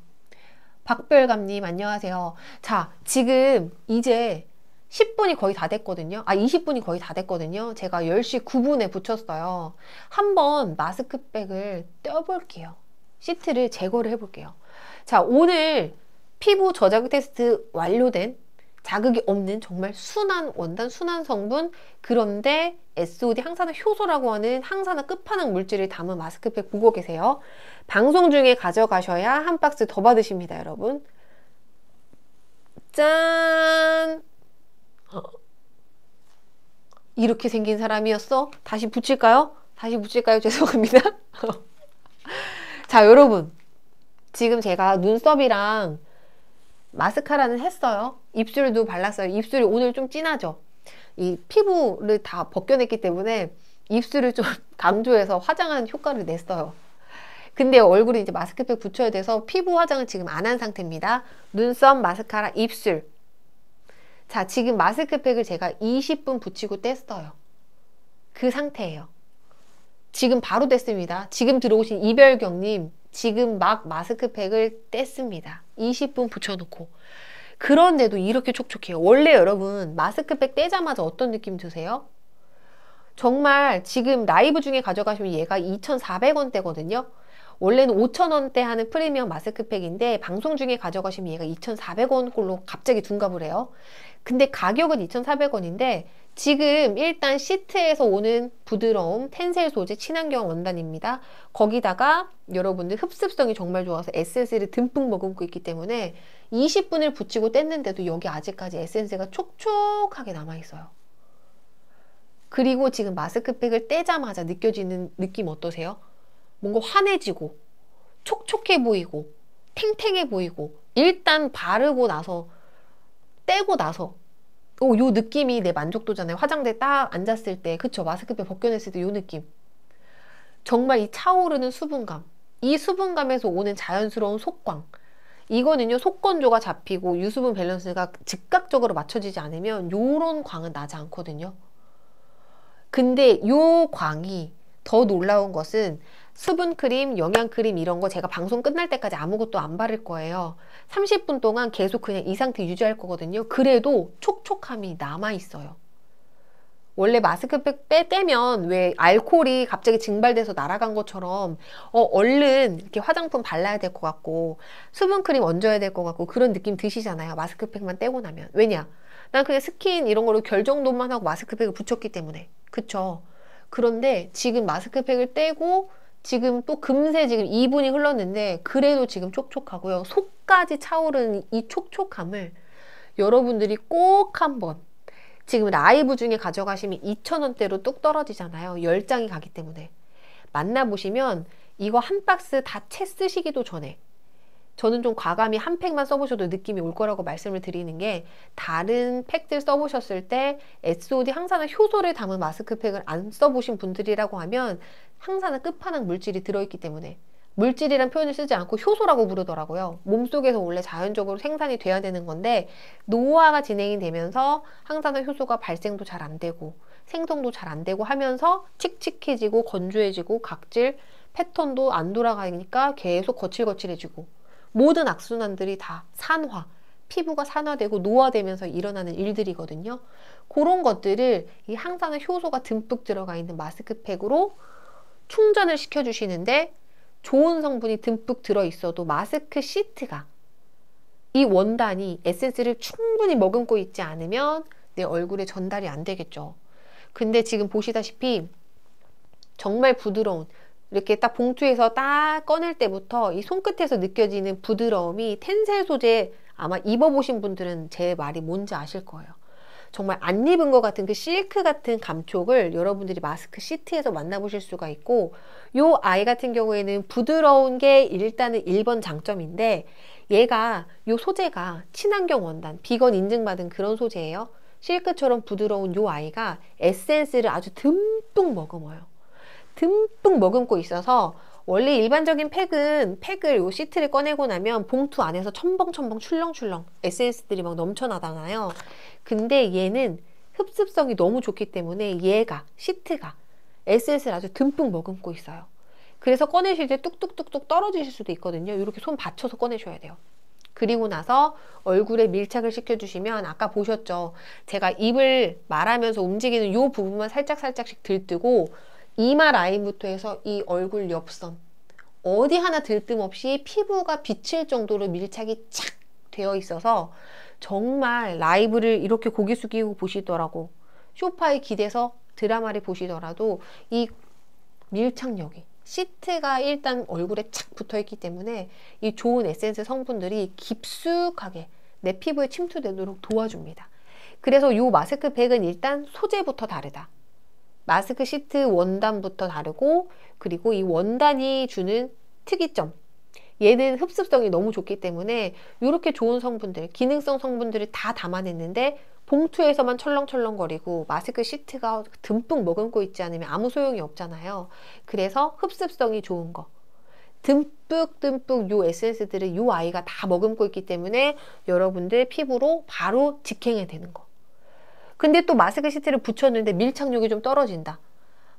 박별감님 안녕하세요. 자 지금 이제 10분이 거의 다 됐거든요. 아 20분이 거의 다 됐거든요. 제가 10시 9분에 붙였어요. 한번 마스크백을 떼어볼게요. 시트를 제거를 해볼게요. 자 오늘 피부 저자 테스트 완료된 자극이 없는 정말 순한 원단, 순한 성분 그런데 SOD 항산화 효소라고 하는 항산화 끝판왕 물질을 담은 마스크팩 보고 계세요. 방송 중에 가져가셔야 한 박스 더 받으십니다, 여러분. 짠! 어. 이렇게 생긴 사람이었어? 다시 붙일까요? 다시 붙일까요? 죄송합니다. 자, 여러분. 지금 제가 눈썹이랑 마스카라는 했어요. 입술도 발랐어요. 입술이 오늘 좀 진하죠. 이 피부를 다 벗겨냈기 때문에 입술을 좀 강조해서 화장한 효과를 냈어요. 근데 얼굴에 이제 마스크팩 붙여야 돼서 피부 화장은 지금 안 한 상태입니다. 눈썹, 마스카라, 입술. 자, 지금 마스크팩을 제가 20분 붙이고 뗐어요. 그 상태예요. 지금 바로 뗐습니다. 지금 들어오신 이별경님, 지금 막 마스크팩을 뗐습니다. 20분 붙여놓고 그런데도 이렇게 촉촉해요. 원래 여러분 마스크팩 떼자마자 어떤 느낌 드세요? 정말 지금 라이브 중에 가져가시면 얘가 2,400원대거든요. 원래는 5,000원대 하는 프리미엄 마스크팩인데 방송 중에 가져가시면 얘가 2,400원 꼴로 갑자기 둔갑을 해요. 근데 가격은 2,400원인데 지금 일단 시트에서 오는 부드러움 텐셀 소재 친환경 원단입니다. 거기다가 여러분들 흡습성이 정말 좋아서 에센스를 듬뿍 머금고 있기 때문에 20분을 붙이고 뗐는데도 여기 아직까지 에센스가 촉촉하게 남아있어요. 그리고 지금 마스크팩을 떼자마자 느껴지는 느낌 어떠세요? 뭔가 환해지고 촉촉해 보이고 탱탱해 보이고 일단 바르고 나서 떼고 나서 오, 어, 요 느낌이 내 만족도잖아요. 화장대 딱 앉았을 때, 그쵸? 마스크팩 벗겨냈을 때 요 느낌. 정말 이 차오르는 수분감. 이 수분감에서 오는 자연스러운 속광. 이거는요, 속건조가 잡히고 유수분 밸런스가 즉각적으로 맞춰지지 않으면 요런 광은 나지 않거든요. 근데 요 광이 더 놀라운 것은 수분크림, 영양크림 이런 거 제가 방송 끝날 때까지 아무것도 안 바를 거예요. 30분 동안 계속 그냥 이 상태 유지할 거거든요. 그래도 촉촉함이 남아있어요. 원래 마스크팩 빼, 떼면 왜 알코올이 갑자기 증발돼서 날아간 것처럼 어, 얼른 이렇게 화장품 발라야 될 것 같고 수분크림 얹어야 될 것 같고 그런 느낌 드시잖아요. 마스크팩만 떼고 나면. 왜냐? 난 그냥 스킨 이런 거로 결 정도만 하고 마스크팩을 붙였기 때문에. 그쵸? 그런데 지금 마스크팩을 떼고 지금 또 금세 지금 2분이 흘렀는데 그래도 지금 촉촉하고요. 속까지 차오르는 이 촉촉함을 여러분들이 꼭 한번 지금 라이브 중에 가져가시면 2,000원대로 뚝 떨어지잖아요. 10장이 가기 때문에. 만나보시면 이거 한 박스 다 채 쓰시기도 전에 저는 좀 과감히 한 팩만 써보셔도 느낌이 올 거라고 말씀을 드리는 게 다른 팩들 써보셨을 때 SOD 항산화 효소를 담은 마스크팩을 안 써보신 분들이라고 하면 항산화 끝판왕 물질이 들어있기 때문에 물질이란 표현을 쓰지 않고 효소라고 부르더라고요. 몸속에서 원래 자연적으로 생산이 돼야 되는 건데 노화가 진행이 되면서 항산화 효소가 발생도 잘 안 되고 생성도 잘 안 되고 하면서 칙칙해지고 건조해지고 각질 패턴도 안 돌아가니까 계속 거칠거칠해지고 모든 악순환들이 다 산화, 피부가 산화되고 노화되면서 일어나는 일들이거든요. 그런 것들을 이 항산화 효소가 듬뿍 들어가 있는 마스크팩으로 충전을 시켜주시는데 좋은 성분이 듬뿍 들어있어도 마스크 시트가 이 원단이 에센스를 충분히 머금고 있지 않으면 내 얼굴에 전달이 안 되겠죠. 근데 지금 보시다시피 정말 부드러운 이렇게 딱 봉투에서 딱 꺼낼 때부터 이 손끝에서 느껴지는 부드러움이 텐셀 소재 아마 입어보신 분들은 제 말이 뭔지 아실 거예요. 정말 안 입은 것 같은 그 실크 같은 감촉을 여러분들이 마스크 시트에서 만나보실 수가 있고 요 아이 같은 경우에는 부드러운 게 일단은 1번 장점인데 얘가 요 소재가 친환경 원단, 비건 인증받은 그런 소재예요. 실크처럼 부드러운 요 아이가 에센스를 아주 듬뿍 머금어요. 듬뿍 머금고 있어서 원래 일반적인 팩은 팩을 요 시트를 꺼내고 나면 봉투 안에서 첨벙첨벙 출렁출렁 에센스들이 막 넘쳐나잖아요. 근데 얘는 흡습성이 너무 좋기 때문에 얘가 시트가 에센스를 아주 듬뿍 머금고 있어요. 그래서 꺼내실 때 뚝뚝뚝뚝 떨어지실 수도 있거든요. 이렇게 손 받쳐서 꺼내셔야 돼요. 그리고 나서 얼굴에 밀착을 시켜주시면 아까 보셨죠? 제가 입을 말하면서 움직이는 이 부분만 살짝살짝씩 들뜨고 이마 라인부터 해서 이 얼굴 옆선 어디 하나 들뜸없이 피부가 비칠 정도로 밀착이 착 되어 있어서 정말 라이브를 이렇게 고개 숙이고 보시더라고 쇼파에 기대서 드라마를 보시더라도 이 밀착력이 시트가 일단 얼굴에 착 붙어있기 때문에 이 좋은 에센스 성분들이 깊숙하게 내 피부에 침투되도록 도와줍니다. 그래서 이 마스크팩은 일단 소재부터 다르다. 마스크 시트 원단부터 다르고 그리고 이 원단이 주는 특이점 얘는 흡습성이 너무 좋기 때문에 이렇게 좋은 성분들, 기능성 성분들을 다 담아냈는데 봉투에서만 철렁철렁거리고 마스크 시트가 듬뿍 머금고 있지 않으면 아무 소용이 없잖아요. 그래서 흡습성이 좋은 거. 듬뿍듬뿍 요 에센스들을 요 아이가 다 머금고 있기 때문에 여러분들 피부로 바로 직행이 되는 거. 근데 또 마스크 시트를 붙였는데 밀착력이 좀 떨어진다.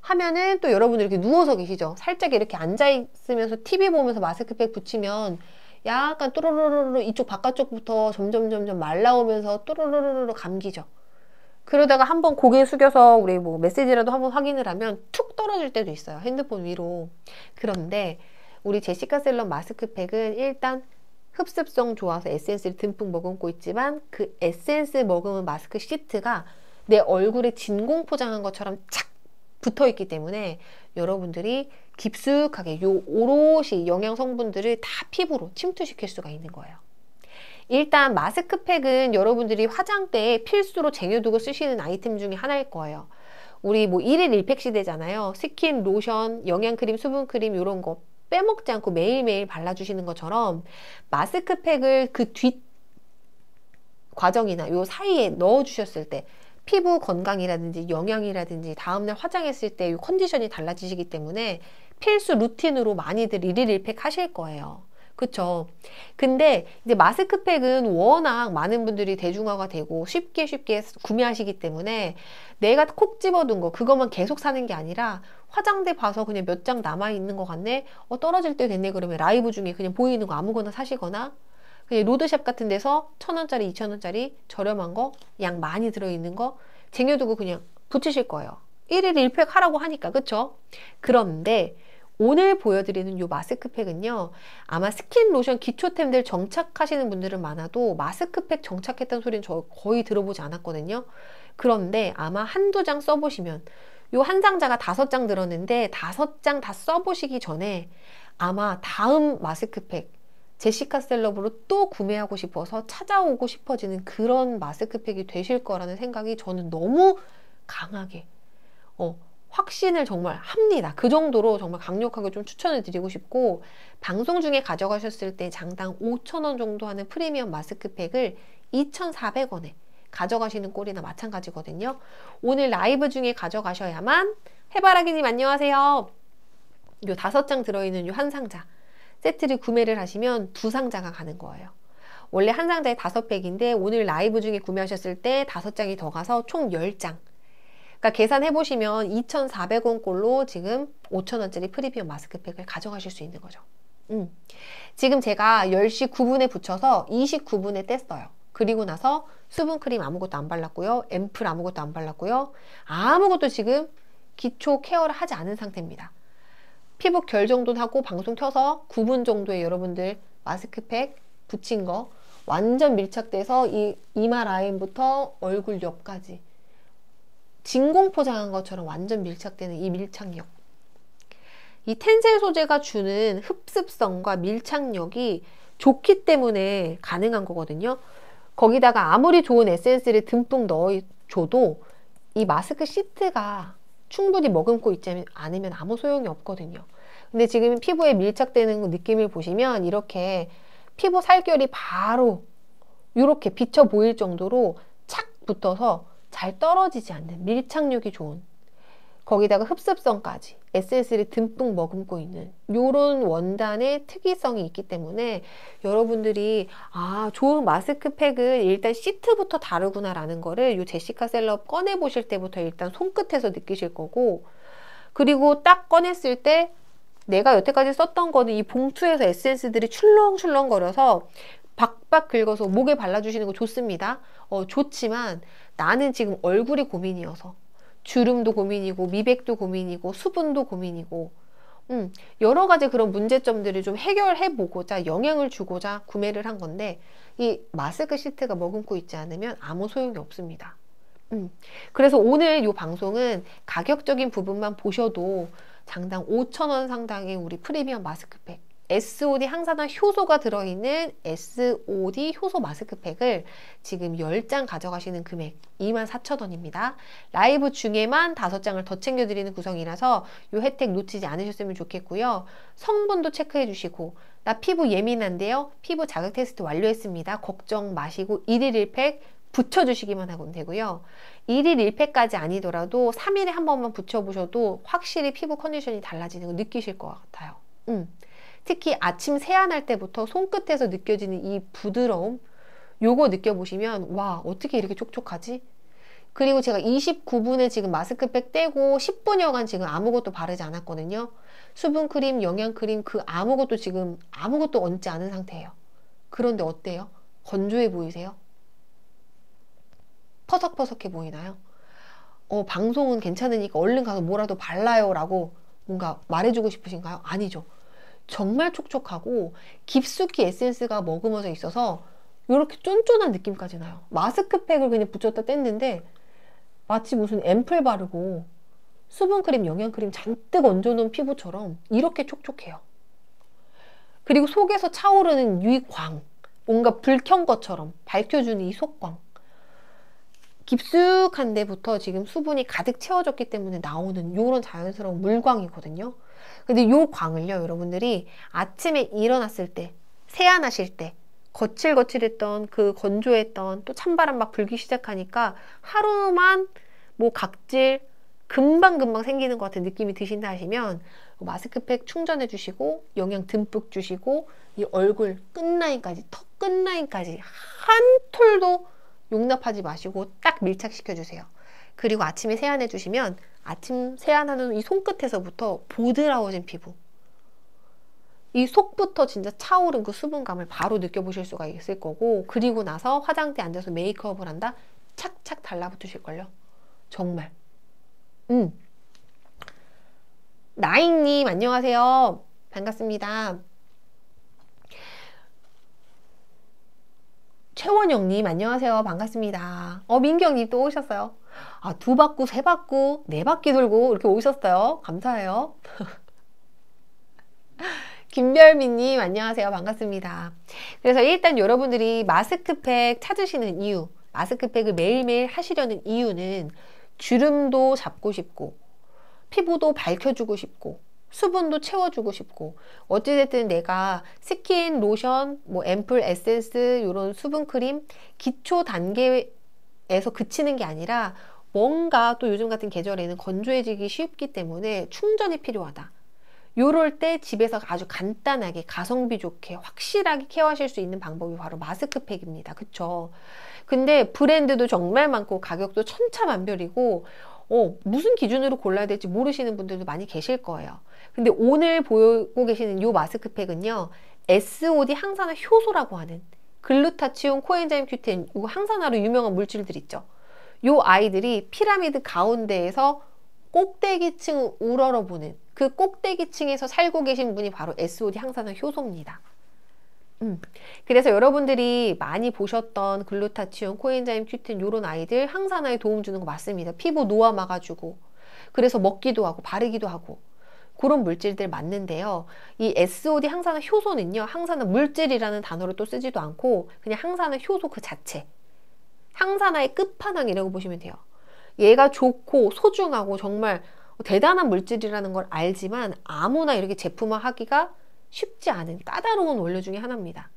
하면은 또 여러분들 이렇게 누워서 계시죠. 살짝 이렇게 앉아있으면서 TV 보면서 마스크팩 붙이면 약간 또르르르르 이쪽 바깥쪽부터 점점 점점 말라오면서 또르르르르 감기죠. 그러다가 한번 고개 숙여서 우리 뭐 메시지라도 한번 확인을 하면 툭 떨어질 때도 있어요. 핸드폰 위로. 그런데 우리 제시카 셀러 마스크팩은 일단 흡습성 좋아서 에센스를 듬뿍 머금고 있지만 그 에센스 머금은 마스크 시트가 내 얼굴에 진공 포장한 것처럼 착 붙어 있기 때문에 여러분들이 깊숙하게 요 오롯이 영양 성분들을 다 피부로 침투시킬 수가 있는 거예요. 일단 마스크팩은 여러분들이 화장대 필수로 쟁여두고 쓰시는 아이템 중에 하나일 거예요. 우리 뭐 1일 1팩 시대잖아요. 스킨, 로션, 영양크림, 수분크림 이런 거 빼먹지 않고 매일매일 발라주시는 것처럼 마스크팩을 그 뒷 과정이나 요 사이에 넣어주셨을 때 피부 건강이라든지 영양이라든지 다음날 화장했을 때 이 컨디션이 달라지시기 때문에 필수 루틴으로 많이들 일일일팩 하실 거예요. 그쵸? 근데 이제 마스크팩은 워낙 많은 분들이 대중화가 되고 쉽게 쉽게 구매하시기 때문에 내가 콕 집어둔 거 그것만 계속 사는 게 아니라 화장대 봐서 그냥 몇 장 남아있는 것 같네 어 떨어질 때 됐네 그러면 라이브 중에 그냥 보이는 거 아무거나 사시거나 그냥 로드샵 같은 데서 천원짜리 이천원짜리 저렴한 거 양 많이 들어있는 거 쟁여두고 그냥 붙이실 거예요 1일 1팩 하라고 하니까 그쵸? 그런데 오늘 보여드리는 이 마스크팩은요 아마 스킨 로션 기초템들 정착하시는 분들은 많아도 마스크팩 정착했다는 소리는 저 거의 들어보지 않았거든요 그런데 아마 한두 장 써보시면 요한 상자가 다섯 장 들었는데 다섯 장 다 써보시기 전에 아마 다음 마스크팩 제시카 셀럽으로 또 구매하고 싶어서 찾아오고 싶어지는 그런 마스크팩이 되실 거라는 생각이 저는 너무 강하게 어, 확신을 정말 합니다. 그 정도로 정말 강력하게 좀 추천을 드리고 싶고 방송 중에 가져가셨을 때 장당 5천원 정도 하는 프리미엄 마스크팩을 2,400원에 가져가시는 꼴이나 마찬가지거든요. 오늘 라이브 중에 가져가셔야만 해바라기님 안녕하세요. 요 다섯 장 들어있는 요 한 상자 세트를 구매를 하시면 두 상자가 가는 거예요. 원래 한 상자에 다섯 백인데 오늘 라이브 중에 구매하셨을 때 다섯 장이 더 가서 총 열장 그러니까 계산해보시면 2,400원 꼴로 지금 5,000원짜리 프리미엄 마스크팩을 가져가실 수 있는 거죠. 음. 지금 제가 10시 9분에 붙여서 29분에 뗐어요. 그리고 나서 수분크림 아무것도 안 발랐고요. 앰플 아무것도 안 발랐고요. 아무것도 지금 기초 케어를 하지 않은 상태입니다. 피부 결 정도 하고 방송 켜서 9분 정도에 여러분들 마스크팩 붙인 거 완전 밀착돼서 이 이마 라인부터 얼굴 옆까지 진공 포장한 것처럼 완전 밀착되는 이 밀착력 이 텐셀 소재가 주는 흡습성과 밀착력이 좋기 때문에 가능한 거거든요 거기다가 아무리 좋은 에센스를 듬뿍 넣어줘도 이 마스크 시트가 충분히 머금고 있지 않으면 아무 소용이 없거든요. 근데 지금 피부에 밀착되는 느낌을 보시면 이렇게 피부 살결이 바로 이렇게 비쳐 보일 정도로 착 붙어서 잘 떨어지지 않는 밀착력이 좋은 거기다가 흡습성까지 SS를 듬뿍 머금고 있는 요런 원단의 특이성이 있기 때문에 여러분들이 아 좋은 마스크팩은 일단 시트부터 다르구나 라는 거를 요 제시카 셀러 꺼내 보실 때부터 일단 손끝에서 느끼실 거고 그리고 딱 꺼냈을 때 내가 여태까지 썼던 거는 이 봉투에서 에센스들이 출렁출렁거려서 박박 긁어서 목에 발라주시는 거 좋습니다. 어, 좋지만 나는 지금 얼굴이 고민이어서 주름도 고민이고 미백도 고민이고 수분도 고민이고 음, 여러 가지 그런 문제점들을 좀 해결해 보고자 영향을 주고자 구매를 한 건데 이 마스크 시트가 머금고 있지 않으면 아무 소용이 없습니다. 음, 그래서 오늘 이 방송은 가격적인 부분만 보셔도 장당 5천원 상당의 우리 프리미엄 마스크팩 SOD 항산화 효소가 들어있는 SOD 효소 마스크팩을 지금 10장 가져가시는 금액 24,000원입니다. 라이브 중에만 5장을 더 챙겨드리는 구성이라서 이 혜택 놓치지 않으셨으면 좋겠고요. 성분도 체크해 주시고 나 피부 예민한데요. 피부 자극 테스트 완료했습니다. 걱정 마시고 1일 1팩 붙여주시기만 하면 되고요. 1일 1팩까지 아니더라도 3일에 한 번만 붙여보셔도 확실히 피부 컨디션이 달라지는 거 느끼실 것 같아요. 음. 특히 아침 세안할 때부터 손끝에서 느껴지는 이 부드러움 요거 느껴보시면 와 어떻게 이렇게 촉촉하지? 그리고 제가 29분에 지금 마스크팩 떼고 10분여간 지금 아무것도 바르지 않았거든요. 수분크림, 영양크림 그 아무것도 지금 아무것도 얹지 않은 상태예요. 그런데 어때요? 건조해 보이세요? 퍼석퍼석해 보이나요? 어, 방송은 괜찮으니까 얼른 가서 뭐라도 발라요 라고 뭔가 말해주고 싶으신가요? 아니죠. 정말 촉촉하고 깊숙이 에센스가 머금어져 있어서 이렇게 쫀쫀한 느낌까지 나요. 마스크팩을 그냥 붙였다 뗐는데 마치 무슨 앰플 바르고 수분크림, 영양크림 잔뜩 얹어놓은 피부처럼 이렇게 촉촉해요. 그리고 속에서 차오르는 유광, 뭔가 불 켠 것처럼 밝혀주는 이 속광. 깊숙한 데부터 지금 수분이 가득 채워졌기 때문에 나오는 이런 자연스러운 물광이거든요. 근데 요 광을요, 여러분들이 아침에 일어났을 때, 세안하실 때, 거칠거칠했던 그 건조했던 또 찬바람 막 불기 시작하니까 하루만 뭐 각질 금방금방 생기는 것 같은 느낌이 드신다 하시면 뭐 마스크팩 충전해 주시고 영양 듬뿍 주시고 이 얼굴 끝라인까지 턱 끝라인까지 한 톨도 용납하지 마시고 딱 밀착시켜 주세요. 그리고 아침에 세안해 주시면 아침 세안하는 이 손끝에서부터 보드라워진 피부 이 속부터 진짜 차오른 그 수분감을 바로 느껴보실 수가 있을 거고 그리고 나서 화장대 앉아서 메이크업을 한다? 착착 달라붙으실걸요? 정말 음. 나잉님 안녕하세요 반갑습니다 최원영님 안녕하세요 반갑습니다 어 민경님 또 오셨어요 아, 두 바꾸, 세 바꾸, 네 바퀴 돌고 이렇게 오셨어요. 감사해요. 김별미님 안녕하세요. 반갑습니다. 그래서 일단 여러분들이 마스크팩 찾으시는 이유, 마스크팩을 매일매일 하시려는 이유는 주름도 잡고 싶고, 피부도 밝혀주고 싶고, 수분도 채워주고 싶고 어찌됐든 내가 스킨, 로션, 뭐 앰플, 에센스 이런 수분크림 기초 단계에서 그치는 게 아니라 뭔가 또 요즘 같은 계절에는 건조해지기 쉽기 때문에 충전이 필요하다. 요럴 때 집에서 아주 간단하게 가성비 좋게 확실하게 케어하실 수 있는 방법이 바로 마스크팩입니다. 그쵸? 근데 브랜드도 정말 많고 가격도 천차만별이고 어, 무슨 기준으로 골라야 될지 모르시는 분들도 많이 계실 거예요. 근데 오늘 보고 계시는 요 마스크팩은요. SOD 항산화 효소라고 하는 글루타치온, 코엔자임 큐텐, 항산화로 유명한 물질들 있죠. 요 아이들이 피라미드 가운데에서 꼭대기층 을 우러러보는 그 꼭대기층에서 살고 계신 분이 바로 SOD 항산화 효소입니다. 음. 그래서 여러분들이 많이 보셨던 글루타치온, 코엔자임, 큐틴 요런 아이들 항산화에 도움 주는 거 맞습니다. 피부 노화 막아주고 그래서 먹기도 하고 바르기도 하고 그런 물질들 맞는데요. 이 SOD 항산화 효소는요. 항산화 물질이라는 단어를 또 쓰지도 않고 그냥 항산화 효소 그 자체 항산화의 끝판왕이라고 보시면 돼요. 얘가 좋고 소중하고 정말 대단한 물질이라는 걸 알지만 아무나 이렇게 제품화하기가 쉽지 않은 까다로운 원료 중에 하나입니다.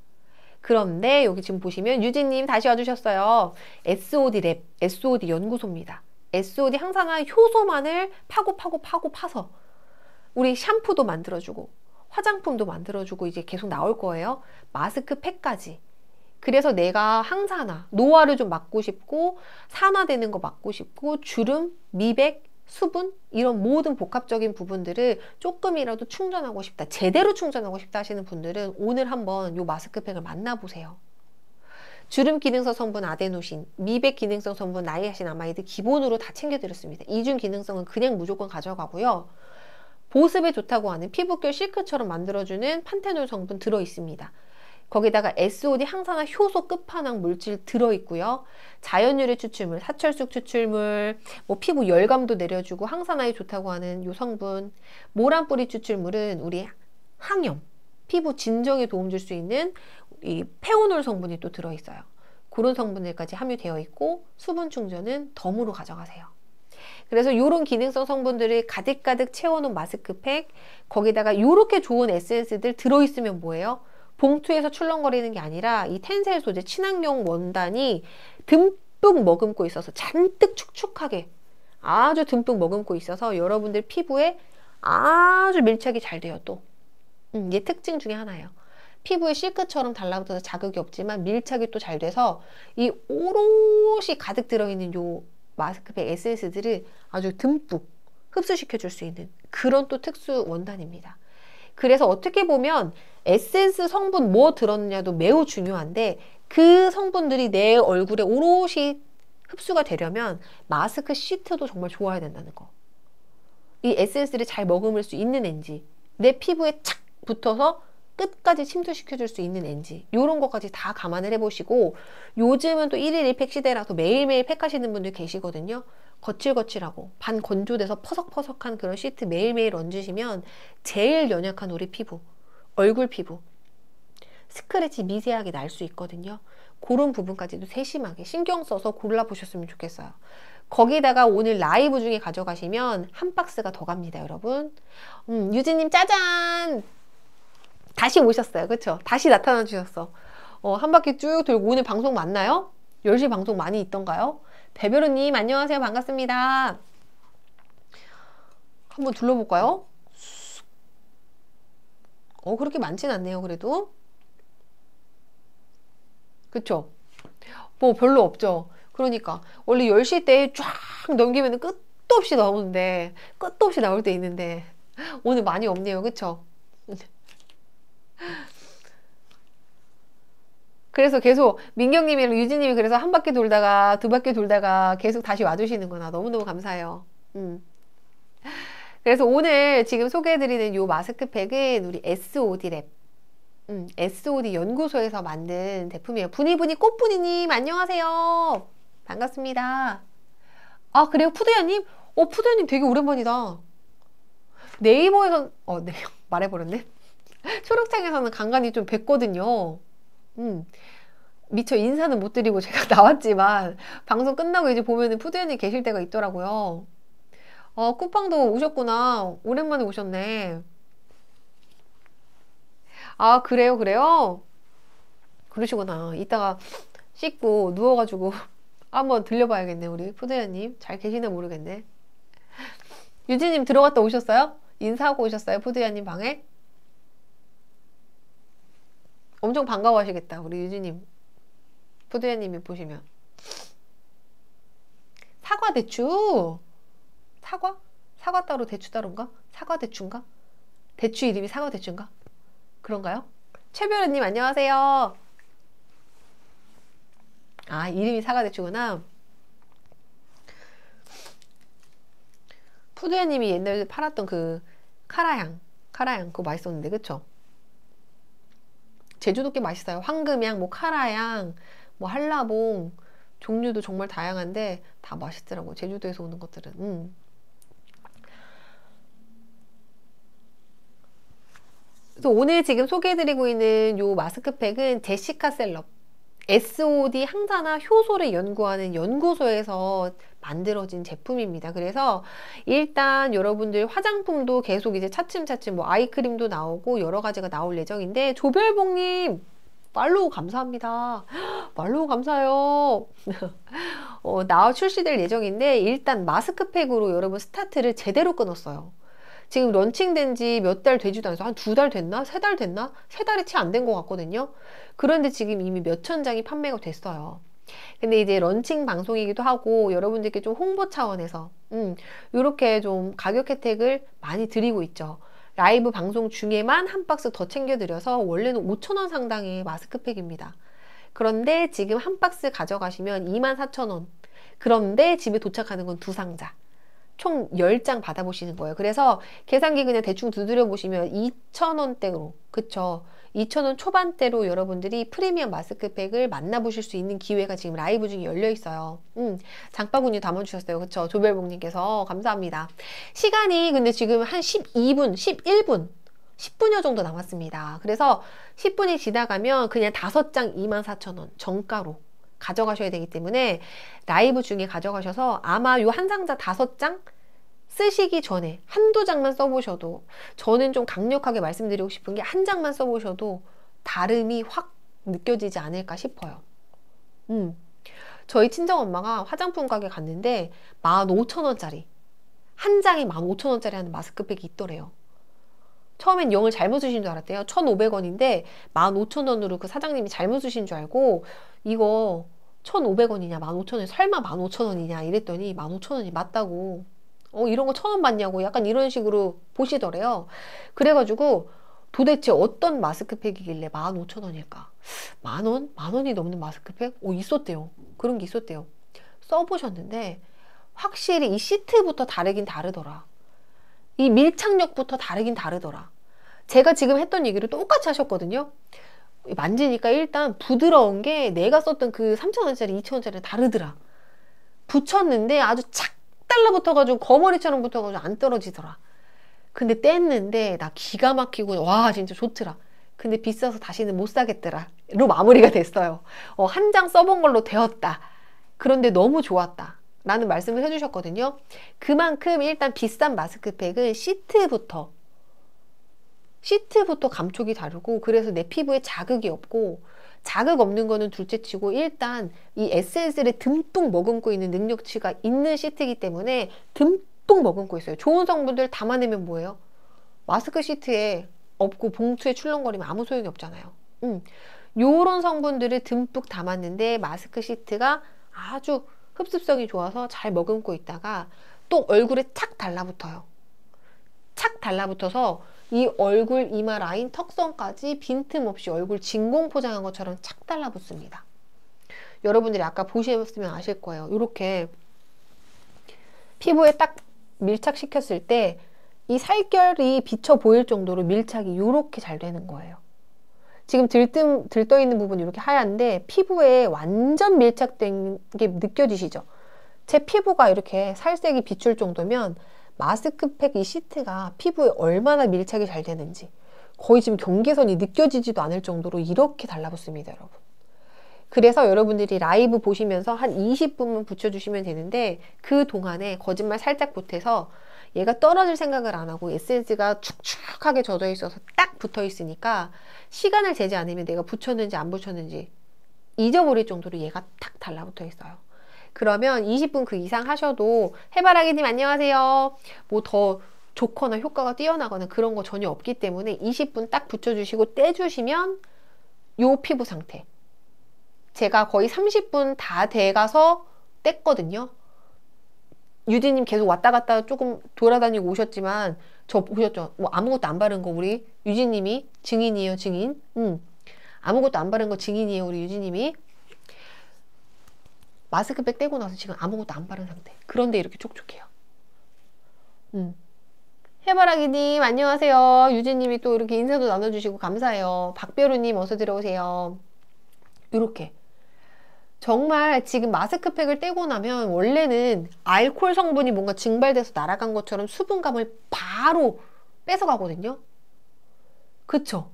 그런데 여기 지금 보시면 유진님 다시 와주셨어요. SOD 랩, SOD 연구소입니다. SOD 항산화 효소만을 파고 파고 파고 파서 우리 샴푸도 만들어주고 화장품도 만들어주고 이제 계속 나올 거예요. 마스크팩까지 그래서 내가 항산화, 노화를 좀 막고 싶고 산화되는 거 막고 싶고 주름, 미백, 수분 이런 모든 복합적인 부분들을 조금이라도 충전하고 싶다. 제대로 충전하고 싶다 하시는 분들은 오늘 한번 이 마스크팩을 만나보세요. 주름 기능성 성분 아데노신, 미백 기능성 성분 나이아신 아마이드 기본으로 다 챙겨드렸습니다. 이중 기능성은 그냥 무조건 가져가고요. 보습에 좋다고 하는 피부결 실크처럼 만들어주는 판테놀 성분 들어있습니다. 거기다가 SOD 항산화 효소 끝판왕 물질 들어있고요. 자연유래 추출물, 사철쑥 추출물, 뭐 피부 열감도 내려주고 항산화에 좋다고 하는 요 성분, 모란뿌리 추출물은 우리 항염, 피부 진정에 도움 줄 수 있는 이 페오놀 성분이 또 들어있어요. 그런 성분들까지 함유되어 있고 수분 충전은 덤으로 가져가세요. 그래서 이런 기능성 성분들을 가득가득 채워놓은 마스크팩 거기다가 이렇게 좋은 에센스들 들어있으면 뭐예요? 봉투에서 출렁거리는 게 아니라 이 텐셀 소재 친환경 원단이 듬뿍 머금고 있어서 잔뜩 축축하게 아주 듬뿍 머금고 있어서 여러분들 피부에 아주 밀착이 잘 돼요 또 음, 이게 특징 중에 하나예요 피부에 실크처럼 달라붙어서 자극이 없지만 밀착이 또 잘 돼서 이 오롯이 가득 들어있는 요 마스크팩 에센스들을 아주 듬뿍 흡수시켜 줄 수 있는 그런 또 특수 원단입니다 그래서 어떻게 보면 에센스 성분 뭐 들었느냐도 매우 중요한데 그 성분들이 내 얼굴에 오롯이 흡수가 되려면 마스크 시트도 정말 좋아야 된다는 거. 이 에센스를 잘 머금을 수 있는 엔지, 내 피부에 착 붙어서 끝까지 침투시켜줄 수 있는 엔지 이런 것까지 다 감안을 해보시고 요즘은 또 일일 1팩 시대라서 매일매일 팩 하시는 분들 계시거든요. 거칠거칠하고 반 건조돼서 퍼석퍼석한 그런 시트 매일매일 얹으시면 제일 연약한 우리 피부, 얼굴 피부 스크래치 미세하게 날 수 있거든요. 그런 부분까지도 세심하게 신경 써서 골라보셨으면 좋겠어요. 거기다가 오늘 라이브 중에 가져가시면 한 박스가 더 갑니다, 여러분. 음, 유진님 짜잔! 다시 오셨어요, 그쵸? 다시 나타나 주셨어. 어, 한 바퀴 쭉 돌고 오늘 방송 맞나요? 10시 방송 많이 있던가요? 배별우님 안녕하세요 반갑습니다 한번 둘러볼까요? 어 그렇게 많진 않네요 그래도 그쵸? 뭐 별로 없죠 그러니까 원래 10시 때 쫙 넘기면 끝도 없이 나오는데 끝도 없이 나올 때 있는데 오늘 많이 없네요 그쵸? 그래서 계속 민경님이랑 유진님이 그래서 한 바퀴 돌다가 두 바퀴 돌다가 계속 다시 와주시는구나. 너무너무 감사해요. 음. 그래서 오늘 지금 소개해드리는 이 마스크팩은 우리 SOD랩 음, SOD 연구소에서 만든 제품이에요. 분이분이 꽃분이님 안녕하세요. 반갑습니다. 아 그래요 푸드야님? 어 푸드야님 되게 오랜만이다. 네이버에선 어 네, 말해버렸네. 초록창에서는 간간히 좀 뵀거든요. 음. 미처 인사는 못 드리고 제가 나왔지만 방송 끝나고 이제 보면은 푸드연이 계실 때가 있더라고요. 어, 쿠팡도 오셨구나. 오랜만에 오셨네. 아, 그래요, 그래요? 그러시구나. 이따가 씻고 누워가지고 한번 들려봐야겠네, 우리 푸드연님. 잘 계시나 모르겠네. 유진님 들어갔다 오셨어요? 인사하고 오셨어요, 푸드연님 방에? 엄청 반가워하시겠다 우리 유진님 푸드야님이 보시면 사과 대추 사과? 사과 따로 대추 따로인가? 사과 대추인가? 대추 이름이 사과 대추인가? 그런가요? 최별우님 안녕하세요 아 이름이 사과 대추구나 푸드야님이 옛날에 팔았던 그 카라향 카라향 그거 맛있었는데 그쵸? 제주도 꽤 맛있어요. 황금향, 뭐 카라향, 뭐 한라봉 종류도 정말 다양한데 다맛있더라고 제주도에서 오는 것들은. 음. 그래서 오늘 지금 소개해드리고 있는 요 마스크팩은 제시카 셀럽 SOD 항산화 효소를 연구하는 연구소에서 만들어진 제품입니다. 그래서 일단 여러분들 화장품도 계속 이제 차츰차츰 뭐 아이크림도 나오고 여러 가지가 나올 예정인데 조별봉님 말로 감사합니다. 말로 감사해요. 어, 나와 출시될 예정인데 일단 마스크팩으로 여러분 스타트를 제대로 끊었어요. 지금 런칭된 지 몇 달 되지도 않아서 한 두 달 됐나? 세 달 됐나? 세 달이 채 안 된 것 같거든요. 그런데 지금 이미 몇천 장이 판매가 됐어요. 근데 이제 런칭 방송이기도 하고 여러분들께 좀 홍보 차원에서 음, 이렇게 좀 가격 혜택을 많이 드리고 있죠. 라이브 방송 중에만 한 박스 더 챙겨드려서 원래는 5천원 상당의 마스크팩입니다. 그런데 지금 한 박스 가져가시면 24,000원. 그런데 집에 도착하는 건 두 상자. 총 10장 받아보시는 거예요. 그래서 계산기 그냥 대충 두드려 보시면 2,000원대로 그쵸 2,000원 초반대로 여러분들이 프리미엄 마스크팩을 만나보실 수 있는 기회가 지금 라이브 중에 열려 있어요. 음, 장바구니 담아주셨어요. 그쵸 조별복님께서 감사합니다. 시간이 근데 지금 한 12분, 11분 10분여 정도 남았습니다. 그래서 10분이 지나가면 그냥 5장 24,000원 정가로 가져가셔야 되기 때문에 라이브 중에 가져가셔서 아마 요한 상자 다섯 장 쓰시기 전에 한 두 장만 써보셔도 저는 좀 강력하게 말씀드리고 싶은 게 한 장만 써보셔도 다름이 확 느껴지지 않을까 싶어요. 음. 저희 친정엄마가 화장품 가게 갔는데 15,000원짜리 한 장에 15,000원짜리 하는 마스크팩이 있더래요. 처음엔 0을 잘못 주신 줄 알았대요. 1,500원인데 15,000원으로 그 사장님이 잘못 주신 줄 알고 이거 1,500원이냐 15,000원이냐 설마 15,000원이냐 이랬더니 15,000원이 맞다고 어 이런 거 처음 봤냐고 약간 이런 식으로 보시더래요. 그래가지고 도대체 어떤 마스크팩이길래 15,000원일까? 만 원? 만 원이 넘는 마스크팩? 오 있었대요. 그런 게 있었대요. 써보셨는데 확실히 이 시트부터 다르긴 다르더라. 이 밀착력부터 다르긴 다르더라. 제가 지금 했던 얘기를 똑같이 하셨거든요. 만지니까 일단 부드러운 게 내가 썼던 그 3,000원짜리, 2,000원짜리 다르더라. 붙였는데 아주 착 달라붙어가지고 거머리처럼 붙어가지고 안 떨어지더라. 근데 뗐는데 나 기가 막히고 와 진짜 좋더라. 근데 비싸서 다시는 못 사겠더라. 로 마무리가 됐어요. 어, 한 장 써본 걸로 되었다. 그런데 너무 좋았다. 라는 말씀을 해주셨거든요. 그만큼 일단 비싼 마스크팩은 시트부터 시트부터 감촉이 다르고 그래서 내 피부에 자극이 없고 자극 없는 거는 둘째치고 일단 이 에센스를 듬뿍 머금고 있는 능력치가 있는 시트이기 때문에 듬뿍 머금고 있어요. 좋은 성분들 담아내면 뭐예요? 마스크 시트에 없고 봉투에 출렁거리면 아무 소용이 없잖아요. 음. 요런 성분들을 듬뿍 담았는데 마스크 시트가 아주 흡습성이 좋아서 잘 머금고 있다가 또 얼굴에 착 달라붙어요. 착 달라붙어서 이 얼굴 이마 라인 턱선까지 빈틈없이 얼굴 진공 포장한 것처럼 착 달라붙습니다. 여러분들이 아까 보셨으면 아실 거예요. 이렇게 피부에 딱 밀착시켰을 때 이 살결이 비쳐 보일 정도로 밀착이 이렇게 잘 되는 거예요. 지금 들뜸, 들떠 있는 부분이 렇게 하얀데 피부에 완전 밀착된 게 느껴지시죠? 제 피부가 이렇게 살색이 비출 정도면 마스크팩 이 시트가 피부에 얼마나 밀착이 잘 되는지 거의 지금 경계선이 느껴지지도 않을 정도로 이렇게 달라붙습니다, 여러분. 그래서 여러분들이 라이브 보시면서 한 20분만 붙여주시면 되는데 그 동안에 거짓말 살짝 보태서 얘가 떨어질 생각을 안 하고 에센스가 축축하게 젖어 있어서 딱 붙어 있으니까 시간을 재지 않으면 내가 붙였는지 안 붙였는지 잊어버릴 정도로 얘가 탁 달라붙어 있어요. 그러면 20분 그 이상 하셔도 해바라기님 안녕하세요. 뭐 더 좋거나 효과가 뛰어나거나 그런 거 전혀 없기 때문에 20분 딱 붙여주시고 떼주시면 요 피부 상태 제가 거의 30분 다 돼가서 뗐거든요. 유진님 계속 왔다 갔다 조금 돌아다니고 오셨지만 저 보셨죠? 뭐 아무것도 안 바른 거 우리 유진님이 증인이에요 증인 음. 아무것도 안 바른 거 증인이에요 우리 유진님이 마스크팩 떼고 나서 지금 아무것도 안 바른 상태 그런데 이렇게 촉촉해요 음. 해바라기님 안녕하세요 유진님이 또 이렇게 인사도 나눠주시고 감사해요 박별우님 어서 들어오세요 이렇게 정말 지금 마스크팩을 떼고 나면 원래는 알코올 성분이 뭔가 증발돼서 날아간 것처럼 수분감을 바로 뺏어가거든요. 그쵸?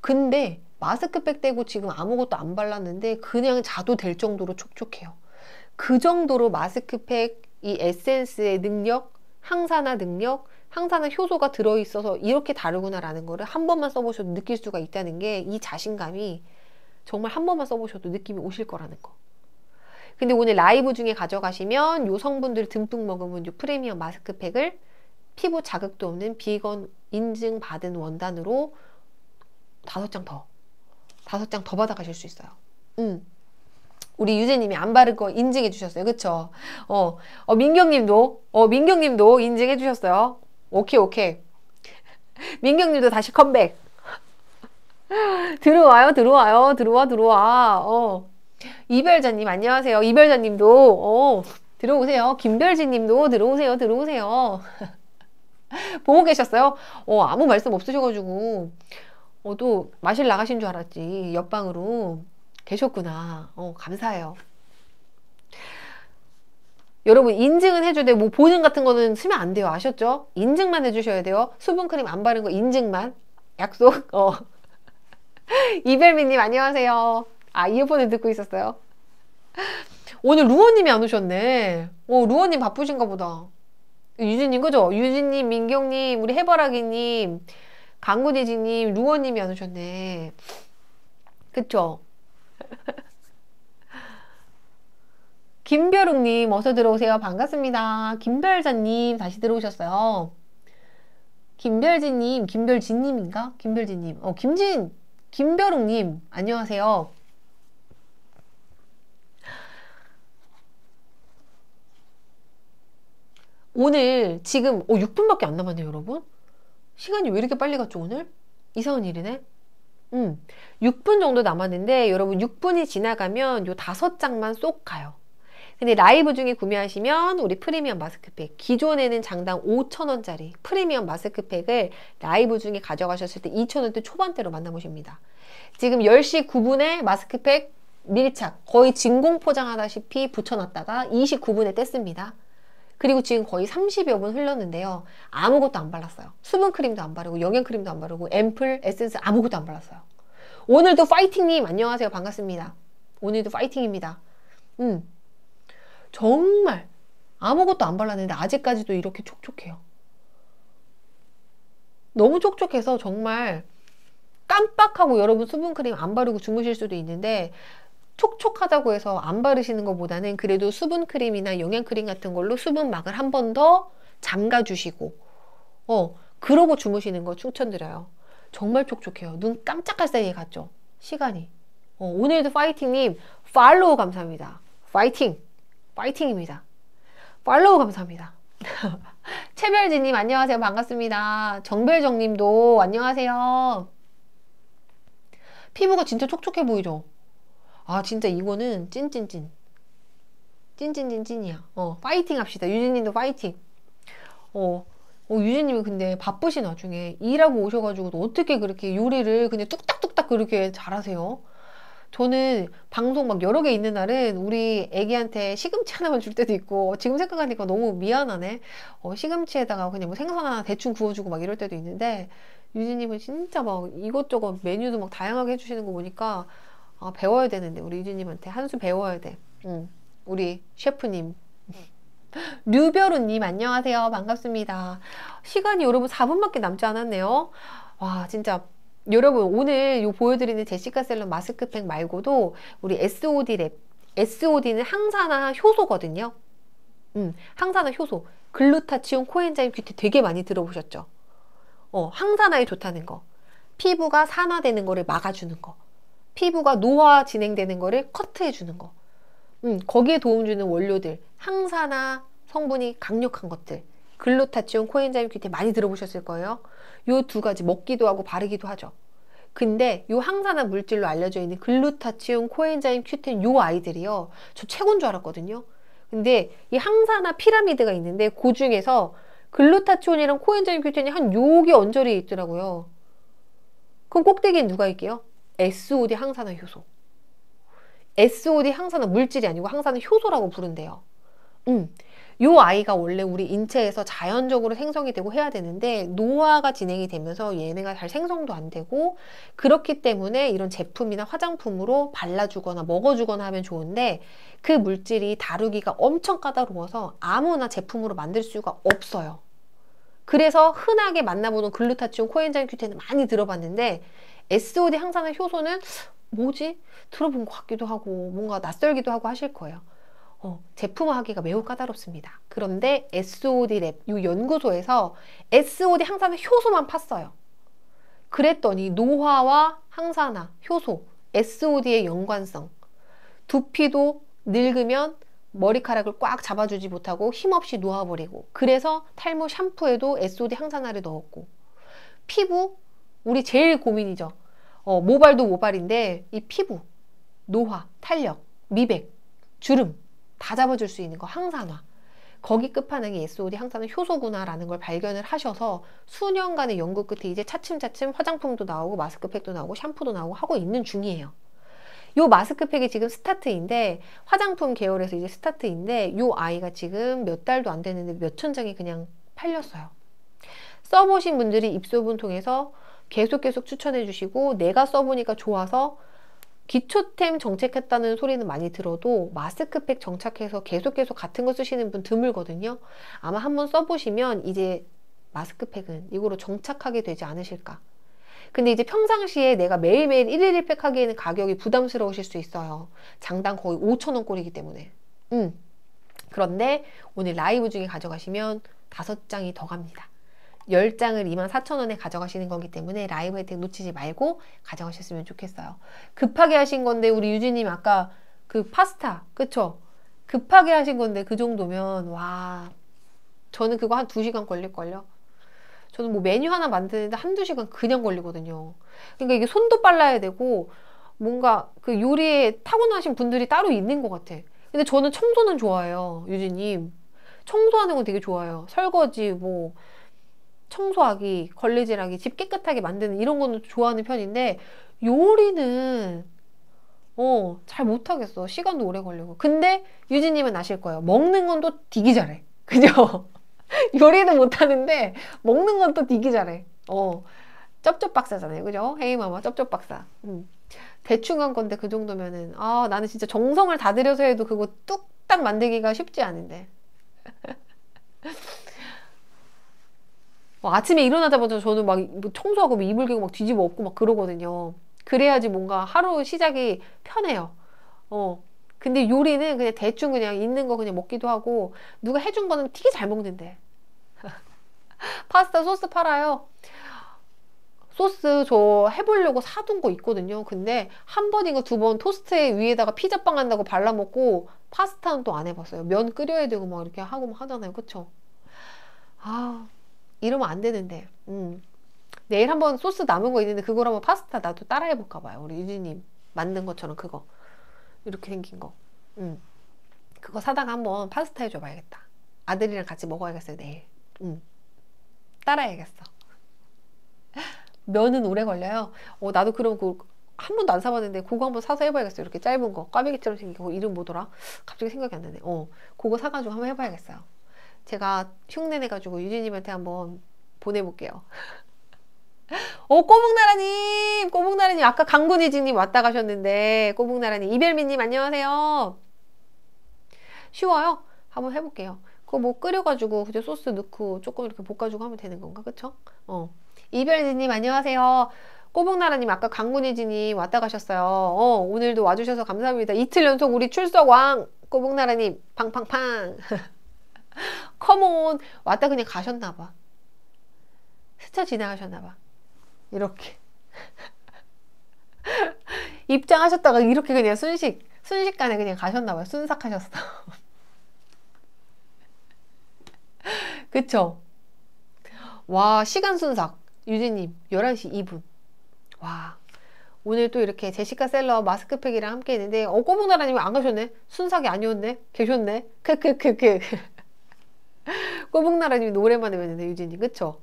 근데 마스크팩 떼고 지금 아무것도 안 발랐는데 그냥 자도 될 정도로 촉촉해요. 그 정도로 마스크팩 이 에센스의 능력, 항산화 능력, 항산화 효소가 들어있어서 이렇게 다르구나라는 거를 한 번만 써보셔도 느낄 수가 있다는 게 이 자신감이 정말 한 번만 써보셔도 느낌이 오실 거라는 거. 근데 오늘 라이브 중에 가져가시면 요 성분들 듬뿍 먹으면 요 프리미엄 마스크팩을 피부 자극도 없는 비건 인증 받은 원단으로 다섯 장 더, 다섯 장 더 받아가실 수 있어요. 음. 우리 유재님이 안 바른 거 인증해 주셨어요. 그쵸? 어, 어 민경님도, 어, 민경님도 인증해 주셨어요. 오케이, 오케이. 민경님도 다시 컴백. 들어와요, 들어와요, 들어와, 들어와. 어. 이별자님, 안녕하세요. 이별자님도, 어, 들어오세요. 김별지님도 들어오세요, 들어오세요. 보고 계셨어요? 어, 아무 말씀 없으셔가지고. 어, 또 마실 나가신 줄 알았지. 옆방으로 계셨구나. 어, 감사해요. 여러분 인증은 해줘야 돼요. 뭐 보증 같은 거는 쓰면 안 돼요. 아셨죠? 인증만 해주셔야 돼요. 수분크림 안 바른 거 인증만. 약속. 어. 이별미님 안녕하세요. 아 이어폰을 듣고 있었어요. 오늘 루어님이 안 오셨네. 어 루어님 바쁘신가 보다. 유진님 그죠? 유진님, 민경님, 우리 해바라기님, 강구대지님, 루어님이 안 오셨네. 그쵸? 김별웅님 어서 들어오세요. 반갑습니다. 김별자님 다시 들어오셨어요. 김별진님 김별진님인가? 김별진님. 어, 김진! 김벼룩님, 안녕하세요. 오늘 지금 어, 6분밖에 안 남았네요, 여러분. 시간이 왜 이렇게 빨리 갔죠, 오늘? 이상한 일이네. 음, 6분 정도 남았는데 여러분 6분이 지나가면 요 다섯 장만 쏙 가요. 근데 라이브 중에 구매하시면 우리 프리미엄 마스크팩 기존에는 장당 5천원짜리 프리미엄 마스크팩을 라이브 중에 가져가셨을 때 2천원대 초반대로 만나보십니다. 지금 10시 9분에 마스크팩 밀착 거의 진공 포장하다시피 붙여놨다가 29분에 뗐습니다. 그리고 지금 거의 30여 분 흘렀는데요. 아무것도 안 발랐어요. 수분크림도 안 바르고 영양크림도 안 바르고 앰플, 에센스 아무것도 안 발랐어요. 오늘도 파이팅님 안녕하세요. 반갑습니다. 오늘도 파이팅입니다. 음, 정말 아무것도 안 발랐는데 아직까지도 이렇게 촉촉해요. 너무 촉촉해서 정말 깜빡하고 여러분 수분크림 안 바르고 주무실 수도 있는데 촉촉하다고 해서 안 바르시는 것보다는 그래도 수분크림이나 영양크림 같은 걸로 수분막을 한 번 더 잠가주시고 어 그러고 주무시는 거 추천드려요. 정말 촉촉해요. 눈 깜짝할 사이에 갔죠. 시간이. 어, 오늘도 파이팅님 팔로우 감사합니다. 파이팅! 파이팅입니다. 팔로우 감사합니다. 최별지님 안녕하세요. 반갑습니다. 정별정님도 안녕하세요. 피부가 진짜 촉촉해 보이죠? 아 진짜 이거는 찐찐찐 찐찐찐찐이야. 어 파이팅 합시다. 유진님도 파이팅. 어, 어 유진님이 근데 바쁘신 와중에 일하고 오셔가지고 어떻게 그렇게 요리를 근데 뚝딱뚝딱 그렇게 잘하세요? 저는 방송 막 여러 개 있는 날은 우리 애기한테 시금치 하나만 줄 때도 있고 지금 생각하니까 너무 미안하네. 어, 시금치에다가 그냥 뭐 생선 하나 대충 구워주고 막 이럴 때도 있는데 유진님은 진짜 막 이것저것 메뉴도 막 다양하게 해주시는 거 보니까 아, 배워야 되는데 우리 유진님한테 한 수 배워야 돼. 응. 우리 셰프님. 류별우님 안녕하세요 반갑습니다 시간이 여러분 4분밖에 남지 않았네요 와 진짜 여러분 오늘 요 보여드리는 제시카 셀럽 마스크팩 말고도 우리 SOD 랩 SOD는 항산화 효소거든요. 음, 항산화 효소 글루타치온 코엔자임 큐티 되게 많이 들어보셨죠? 어, 항산화에 좋다는 거 피부가 산화되는 거를 막아주는 거 피부가 노화 진행되는 거를 커트해주는 거 음, 거기에 도움 주는 원료들 항산화 성분이 강력한 것들 글루타치온 코엔자임 큐티 많이 들어보셨을 거예요. 요두 가지 먹기도 하고 바르기도 하죠. 근데 요 항산화 물질로 알려져 있는 글루타치온, 코엔자임, 큐텐 요 아이들이요. 저 최고인 줄 알았거든요. 근데 이 항산화 피라미드가 있는데 그 중에서 글루타치온이랑 코엔자임, 큐텐이 한요기 언저리에 있더라고요. 그럼 꼭대기엔 누가 있게요? SOD 항산화 효소. SOD 항산화 물질이 아니고 항산화 효소라고 부른대요. 음. 요 아이가 원래 우리 인체에서 자연적으로 생성이 되고 해야 되는데 노화가 진행이 되면서 얘네가 잘 생성도 안 되고 그렇기 때문에 이런 제품이나 화장품으로 발라주거나 먹어주거나 하면 좋은데 그 물질이 다루기가 엄청 까다로워서 아무나 제품으로 만들 수가 없어요. 그래서 흔하게 만나보는 글루타치온 코엔자임 큐테는 많이 들어봤는데 SOD 항산화 효소는 뭐지? 들어본 것 같기도 하고 뭔가 낯설기도 하고 하실 거예요. 어, 제품화하기가 매우 까다롭습니다. 그런데 SOD 랩, 이 연구소에서 SOD 항산화 효소만 팠어요. 그랬더니 노화와 항산화, 효소, SOD의 연관성, 두피도 늙으면 머리카락을 꽉 잡아주지 못하고 힘없이 놓아버리고 그래서 탈모 샴푸에도 SOD 항산화를 넣었고 피부, 우리 제일 고민이죠. 어, 모발도 모발인데 이 피부, 노화, 탄력, 미백, 주름 다 잡아줄 수 있는 거 항산화. 거기 끝판왕이 SOD 항산화 효소구나라는 걸 발견을 하셔서 수년간의 연구 끝에 이제 차츰차츰 화장품도 나오고 마스크팩도 나오고 샴푸도 나오고 하고 있는 중이에요. 요 마스크팩이 지금 스타트인데 화장품 계열에서 이제 스타트인데 요 아이가 지금 몇 달도 안 됐는데 몇 천 장이 그냥 팔렸어요. 써보신 분들이 입소문 통해서 계속 계속 추천해 주시고 내가 써보니까 좋아서 기초템 정책했다는 소리는 많이 들어도 마스크팩 정착해서 계속 계속 같은 거 쓰시는 분 드물거든요. 아마 한번 써보시면 이제 마스크팩은 이거로 정착하게 되지 않으실까. 근데 이제 평상시에 내가 매일매일 111팩 하기에는 가격이 부담스러우실 수 있어요. 장당 거의 5천원 꼴이기 때문에. 음. 그런데 오늘 라이브 중에 가져가시면 다섯 장이 더 갑니다. 10장을 24,000원에 가져가시는 거기 때문에 라이브 혜택 놓치지 말고 가져가셨으면 좋겠어요. 급하게 하신 건데 우리 유진님 아까 그 파스타 그쵸? 급하게 하신 건데 그 정도면 와 저는 그거 한 2시간 걸릴걸요. 저는 뭐 메뉴 하나 만드는데 한 두 시간 그냥 걸리거든요. 그러니까 이게 손도 빨라야 되고 뭔가 그 요리에 타고나신 분들이 따로 있는 것 같아. 근데 저는 청소는 좋아해요, 유진님. 청소하는 건 되게 좋아요. 설거지, 뭐, 청소하기, 걸레질하기, 집 깨끗하게 만드는 이런 거는 좋아하는 편인데 요리는 어, 잘 못하겠어. 시간도 오래 걸리고. 근데 유진님은 아실 거예요. 먹는 건또 되게 잘해. 그죠? 요리는 못하는데 먹는 건또 되게 잘해. 어, 쩝쩝박사잖아요. 그죠? 헤이마마 쩝쩝박사. 음. 대충 한 건데 그 정도면은 아 나는 진짜 정성을 다 들여서 해도 그거 뚝딱 만들기가 쉽지 않은데 아침에 일어나자마자 저는 막 뭐 청소하고 막 뭐 이불 개고 막 뒤집어 엎고 막 그러거든요. 그래야지 뭔가 하루 시작이 편해요. 어. 근데 요리는 그냥 대충 그냥 있는 거 그냥 먹기도 하고 누가 해준 거는 되게 잘 먹는데. 파스타 소스 팔아요. 소스 저 해보려고 사둔 거 있거든요. 근데 한 번인가 두 번 토스트에 위에다가 피자빵 한다고 발라먹고 파스타는 또 안 해봤어요. 면 끓여야 되고 막 이렇게 하고 막 하잖아요. 그쵸? 아 이러면 안 되는데 음. 내일 한번 소스 남은 거 있는데 그걸 한번 파스타 나도 따라해 볼까 봐요 우리 유진님 만든 것처럼 그거 이렇게 생긴 거 음. 그거 사다가 한번 파스타 해줘 봐야겠다 아들이랑 같이 먹어야겠어요 내일 음. 따라해야겠어 면은 오래 걸려요 어 나도 그럼 그한 번도 안 사봤는데 그거 한번 사서 해봐야겠어 이렇게 짧은 거 꽈배기처럼 생긴 거 이름 뭐더라 갑자기 생각이 안 나네 어 그거 사가지고 한번 해봐야겠어요 제가 흉내내가지고 유진님한테 한번 보내볼게요. 어, 꼬북나라님! 꼬북나라님, 아까 강군이진님 왔다 가셨는데, 꼬북나라님, 이별미님, 안녕하세요. 쉬워요? 한번 해볼게요. 그거 뭐 끓여가지고, 그저 소스 넣고 조금 이렇게 볶아주고 하면 되는 건가? 그쵸? 어. 이별미님 안녕하세요. 꼬북나라님, 아까 강군이진님 왔다 가셨어요. 어, 오늘도 와주셔서 감사합니다. 이틀 연속 우리 출석왕! 꼬북나라님, 팡팡팡! 컴온 왔다 그냥 가셨나봐 스쳐 지나가셨나봐 이렇게 입장하셨다가 이렇게 그냥 순식 순식간에 그냥 가셨나봐요 순삭하셨어 그쵸 와 시간 순삭 유진님 11시 2분 와 오늘 또 이렇게 제시카 셀러 마스크팩이랑 함께 했는데 어 꼬부나라님 안 가셨네 순삭이 아니었네 계셨네 크크크크 꼬북나라님 오랜만에 뵙는데 유진님 그쵸?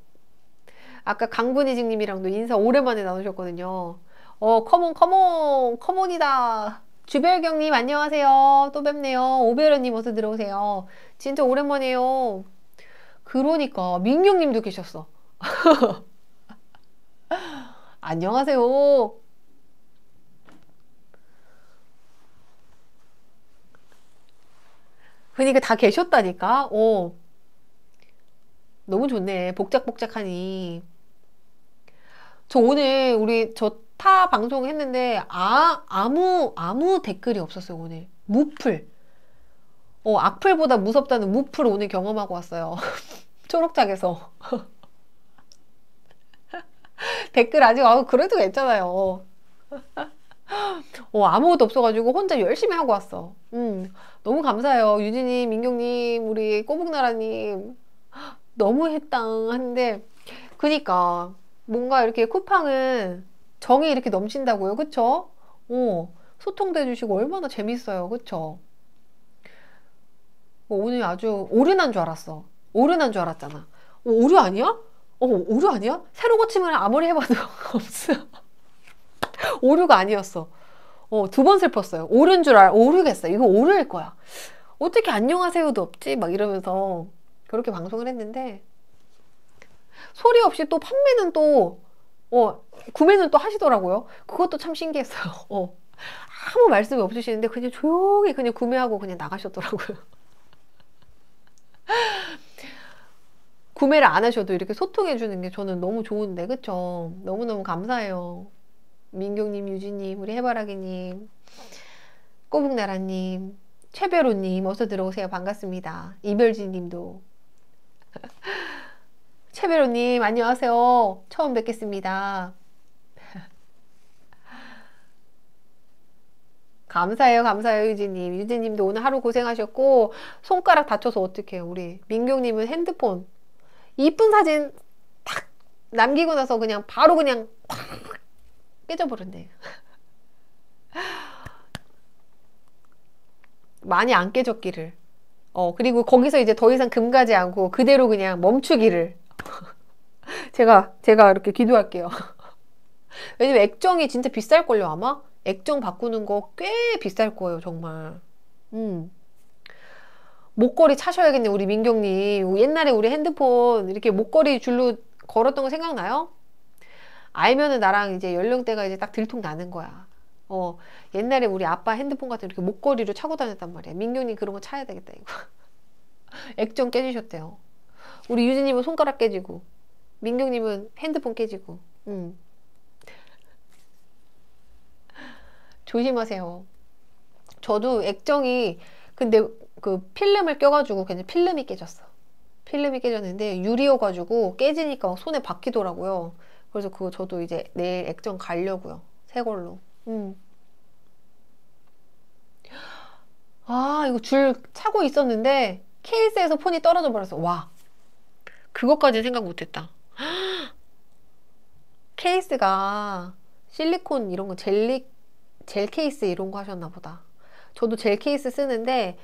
아까 강분이직님이랑도 인사 오랜만에 나누셨거든요 어 커몬 커몬 커몬이다 주별경님 안녕하세요 또 뵙네요 오베르님 어서 들어오세요 진짜 오랜만이에요 그러니까 민경님도 계셨어 안녕하세요 그러니까 다 계셨다니까. 어. 너무 좋네. 복작복작하니. 저 오늘 우리 저 타 방송 했는데 아 아무 아무 댓글이 없었어요 오늘 무플 어 악플보다 무섭다는 무플 오늘 경험하고 왔어요 초록작에서 댓글 아직 아 그래도 괜찮아요 어 아무것도 없어가지고 혼자 열심히 하고 왔어 음 너무 감사해요 유진님 민경님 우리 꼬북나라님 너무 했당한데 그니까 뭔가 이렇게 쿠팡은 정이 이렇게 넘친다고요 그쵸? 어, 소통도 해주시고 얼마나 재밌어요 그쵸? 어, 오늘 아주 오류난 줄 알았어 오류난 줄 알았잖아 어, 오류 아니야? 어 오류 아니야? 새로 고침을 아무리 해봐도 없어 오류가 아니었어 어, 두 번 슬펐어요. 오른 줄 알, 오르겠어. 이거 오류일 거야. 어떻게 안녕하세요도 없지? 막 이러면서 그렇게 방송을 했는데 소리 없이 또 판매는 또 어, 구매는 또 하시더라고요. 그것도 참 신기했어요. 어. 아무 말씀이 없으시는데 그냥 조용히 그냥 구매하고 그냥 나가셨더라고요. 구매를 안 하셔도 이렇게 소통해 주는 게 저는 너무 좋은데 그쵸? 너무너무 감사해요. 민경님, 유진님, 우리 해바라기님, 꼬북나라님, 최별호님 어서 들어오세요. 반갑습니다. 이별진님도 최베로님 안녕하세요. 처음 뵙겠습니다. 감사해요. 감사해요. 유진님. 유진님도 오늘 하루 고생하셨고 손가락 다쳐서 어떡해요. 우리 민경님은 핸드폰 이쁜 사진 딱 남기고 나서 그냥 바로 그냥 팍 깨져버렸네요. 많이 안 깨졌기를. 어, 그리고 거기서 이제 더 이상 금가지 않고 그대로 그냥 멈추기를. 제가, 제가 이렇게 기도할게요. 왜냐면 액정이 진짜 비쌀걸요, 아마? 액정 바꾸는 거 꽤 비쌀 거예요, 정말. 음. 목걸이 차셔야겠네, 우리 민경님. 옛날에 우리 핸드폰 이렇게 목걸이 줄로 걸었던 거 생각나요? 알면은 나랑 이제 연령대가 이제 딱 들통 나는 거야. 어, 옛날에 우리 아빠 핸드폰 같은 이렇게 목걸이로 차고 다녔단 말이야. 민규님 그런 거 차야 되겠다 이거. 액정 깨지셨대요. 우리 유진님은 손가락 깨지고, 민경님은 핸드폰 깨지고. 음. 조심하세요. 저도 액정이 근데 그 필름을 껴가지고 그냥 필름이 깨졌어. 필름이 깨졌는데 유리여가지고 깨지니까 막 손에 박히더라고요. 그래서 그거 저도 이제 내일 액정 갈려고요. 새 걸로. 음. 아, 이거 줄 차고 있었는데 케이스에서 폰이 떨어져 버렸어. 와. 그것까지는 생각 못 했다. 케이스가 실리콘 이런 거 젤리 젤 케이스 이런 거 하셨나 보다. 저도 젤 케이스 쓰는데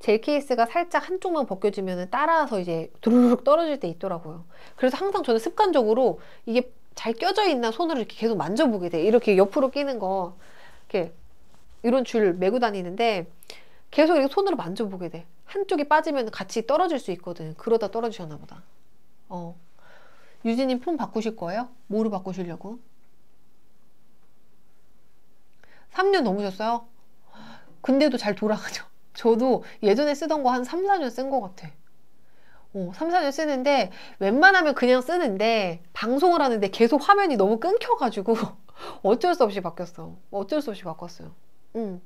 젤 케이스가 살짝 한쪽만 벗겨지면 따라서 이제 두루룩 떨어질 때 있더라고요. 그래서 항상 저는 습관적으로 이게 잘 껴져 있나 손으로 이렇게 계속 만져보게 돼. 이렇게 옆으로 끼는 거. 이렇게 이런 줄 메고 다니는데 계속 이렇게 손으로 만져보게 돼. 한쪽이 빠지면 같이 떨어질 수 있거든. 그러다 떨어지셨나 보다. 어. 유진님 폰 바꾸실 거예요? 뭐로 바꾸시려고? 3년 넘으셨어요? 근데도 잘 돌아가죠. 저도 예전에 쓰던 거 한 3, 4년 쓴 거 같아. 3, 어, 4년 쓰는데 웬만하면 그냥 쓰는데 방송을 하는데 계속 화면이 너무 끊겨가지고 어쩔 수 없이 바뀌었어. 어쩔 수 없이 바꿨어요. 음.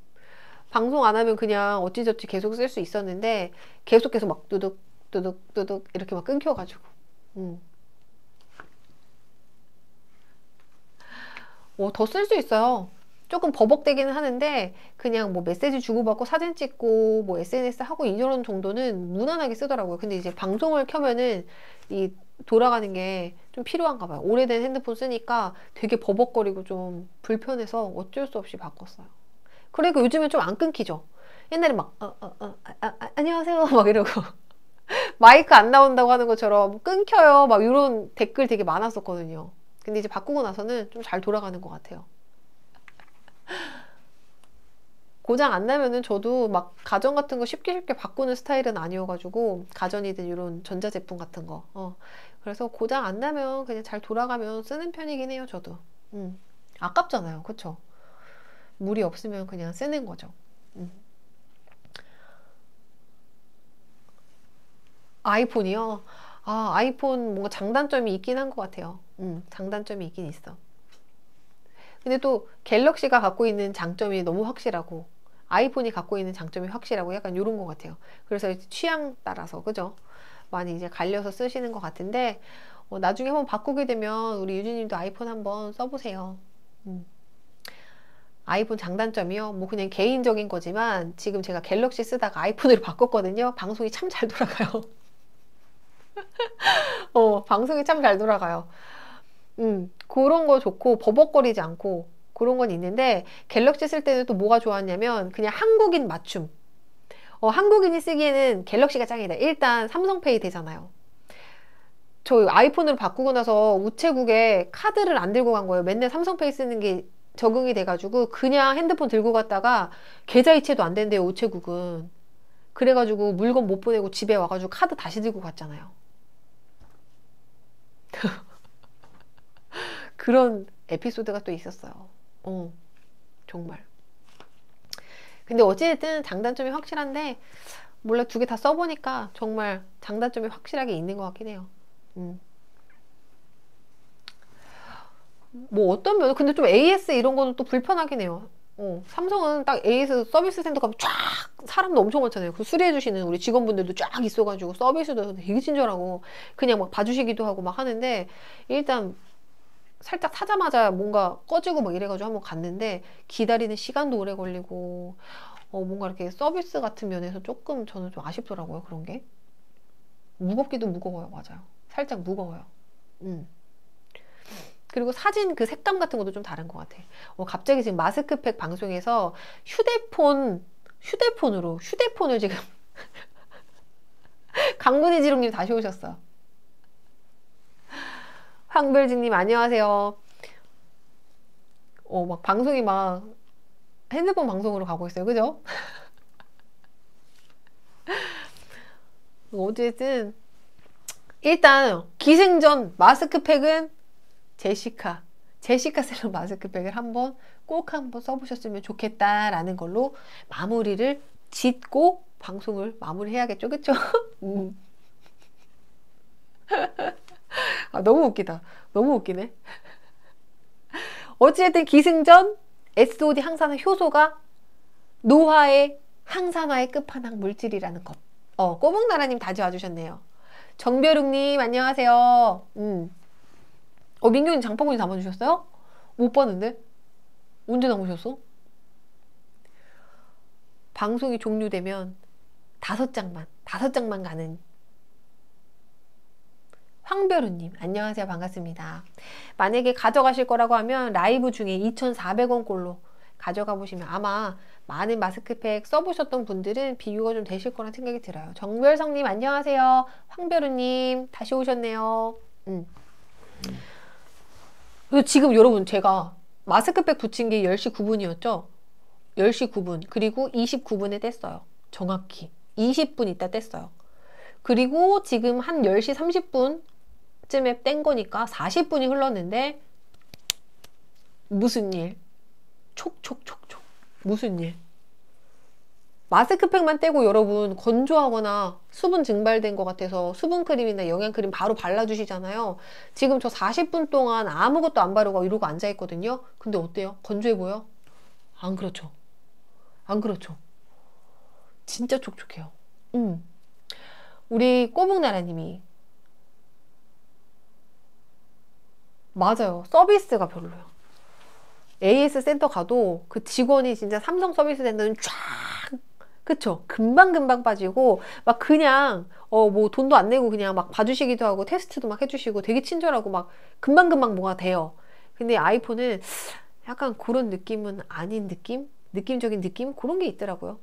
방송 안 하면 그냥 어찌저찌 계속 쓸 수 있었는데 계속 계속 막 두둑 두둑 두둑 이렇게 막 끊겨가지고 음. 어, 더쓸 수 있어요. 조금 버벅대기는 하는데 그냥 뭐 메시지 주고받고 사진 찍고 뭐 SNS 하고 이런 정도는 무난하게 쓰더라고요. 근데 이제 방송을 켜면은 이 돌아가는 게 좀 필요한가 봐요. 오래된 핸드폰 쓰니까 되게 버벅거리고 좀 불편해서 어쩔 수 없이 바꿨어요. 그리고요즘은좀 안 끊기죠. 옛날에 막 어, 어, 어, 아, 아, 아 안녕하세요 막 이러고 마이크 안 나온다고 하는 것처럼 끊겨요 막 이런 댓글 되게 많았었거든요. 근데 이제 바꾸고 나서는 좀 잘 돌아가는 것 같아요. 고장 안 나면은 저도 막 가전 같은 거 쉽게 쉽게 바꾸는 스타일은 아니어가지고 가전이든 이런 전자제품 같은 거 어. 그래서 고장 안 나면 그냥 잘 돌아가면 쓰는 편이긴 해요 저도 음. 아깝잖아요 그쵸 물이 없으면 그냥 쓰는 거죠 음. 아이폰이요 아 아이폰 뭔가 장단점이 있긴 한 것 같아요 음, 장단점이 있긴 있어 근데 또 갤럭시가 갖고 있는 장점이 너무 확실하고 아이폰이 갖고 있는 장점이 확실하고 약간 이런 것 같아요. 그래서 취향 따라서 그죠? 많이 이제 갈려서 쓰시는 것 같은데 어, 나중에 한번 바꾸게 되면 우리 유진님도 아이폰 한번 써보세요. 음. 아이폰 장단점이요. 뭐 그냥 개인적인 거지만 지금 제가 갤럭시 쓰다가 아이폰으로 바꿨거든요. 방송이 참 잘 돌아가요. 어, 방송이 참 잘 돌아가요. 음, 그런 거 좋고 버벅거리지 않고 그런 건 있는데 갤럭시 쓸 때는 또 뭐가 좋았냐면 그냥 한국인 맞춤 어, 한국인이 쓰기에는 갤럭시가 짱이다 일단 삼성페이 되잖아요 저 아이폰으로 바꾸고 나서 우체국에 카드를 안 들고 간 거예요 맨날 삼성페이 쓰는 게 적응이 돼가지고 그냥 핸드폰 들고 갔다가 계좌 이체도 안 된대요 우체국은 그래가지고 물건 못 보내고 집에 와가지고 카드 다시 들고 갔잖아요 그런 에피소드가 또 있었어요 어, 정말. 근데 어찌됐든 장단점이 확실한데, 몰라 두 개 다 써보니까 정말 장단점이 확실하게 있는 것 같긴 해요. 음. 뭐 어떤 면 근데 좀 AS 이런 거는 또 불편하긴 해요. 어, 삼성은 딱 AS 서비스 센터 가면 쫙 사람도 엄청 많잖아요. 그 수리해 주시는 우리 직원분들도 쫙 있어가지고 서비스도 되게 친절하고 그냥 막 봐주시기도 하고 막 하는데 일단 살짝 사자마자 뭔가 꺼지고 막 이래가지고 한번 갔는데 기다리는 시간도 오래 걸리고 어 뭔가 이렇게 서비스 같은 면에서 조금 저는 좀 아쉽더라고요 그런 게 무겁기도 무거워요 맞아요 살짝 무거워요 음 그리고 사진 그 색감 같은 것도 좀 다른 것 같아 어 갑자기 지금 마스크팩 방송에서 휴대폰 휴대폰으로 휴대폰을 지금 강군의 지롱님 다시 오셨어 황별진님 안녕하세요. 어, 막 방송이 막 핸드폰 방송으로 가고 있어요. 그죠? 어쨌든 일단 기생전 마스크팩은 제시카 제시카 셀러 마스크팩을 한번 꼭 한번 써보셨으면 좋겠다라는 걸로 마무리를 짓고 방송을 마무리해야겠죠 그쵸? 음. 아, 너무 웃기다. 너무 웃기네. 어찌됐든 기승전 SOD 항산화 효소가 노화의 항산화의 끝판왕 물질이라는 것. 어, 꼬북나라님 다시 와주셨네요. 정별웅님 안녕하세요. 음. 어, 민규님 장바군니 담아주셨어요? 못 봤는데? 언제 담으셨어? 방송이 종료되면 다섯 장만, 다섯 장만 가는 황별우님 안녕하세요 반갑습니다. 만약에 가져가실 거라고 하면 라이브 중에 2,400원 꼴로 가져가 보시면 아마 많은 마스크팩 써보셨던 분들은 비교가 좀 되실 거란 생각이 들어요. 정별성님 안녕하세요. 황별우님 다시 오셨네요. 음. 그래서 지금 여러분 제가 마스크팩 붙인 게 10시 9분이었죠? 10시 9분 그리고 29분에 뗐어요. 정확히 20분 있다 뗐어요. 그리고 지금 한 10시 30분 쯤에 뗀 거니까 40분이 흘렀는데 무슨 일? 촉촉촉촉 무슨 일? 마스크팩만 떼고 여러분 건조하거나 수분 증발된 것 같아서 수분크림이나 영양크림 바로 발라주시잖아요 지금 저 40분 동안 아무것도 안 바르고 이러고 앉아있거든요 근데 어때요? 건조해 보여? 안 그렇죠 안 그렇죠 진짜 촉촉해요 음. 우리 꼬북나라님이 맞아요. 서비스가 별로예요. AS 센터 가도 그 직원이 진짜 삼성 서비스 센터는 쫙 그쵸? 금방금방 빠지고 막 그냥 어 뭐 돈도 안 내고 그냥 막 봐주시기도 하고 테스트도 막 해주시고 되게 친절하고 막 금방금방 뭐가 돼요. 근데 아이폰은 약간 그런 느낌은 아닌 느낌? 느낌적인 느낌? 그런 게 있더라고요.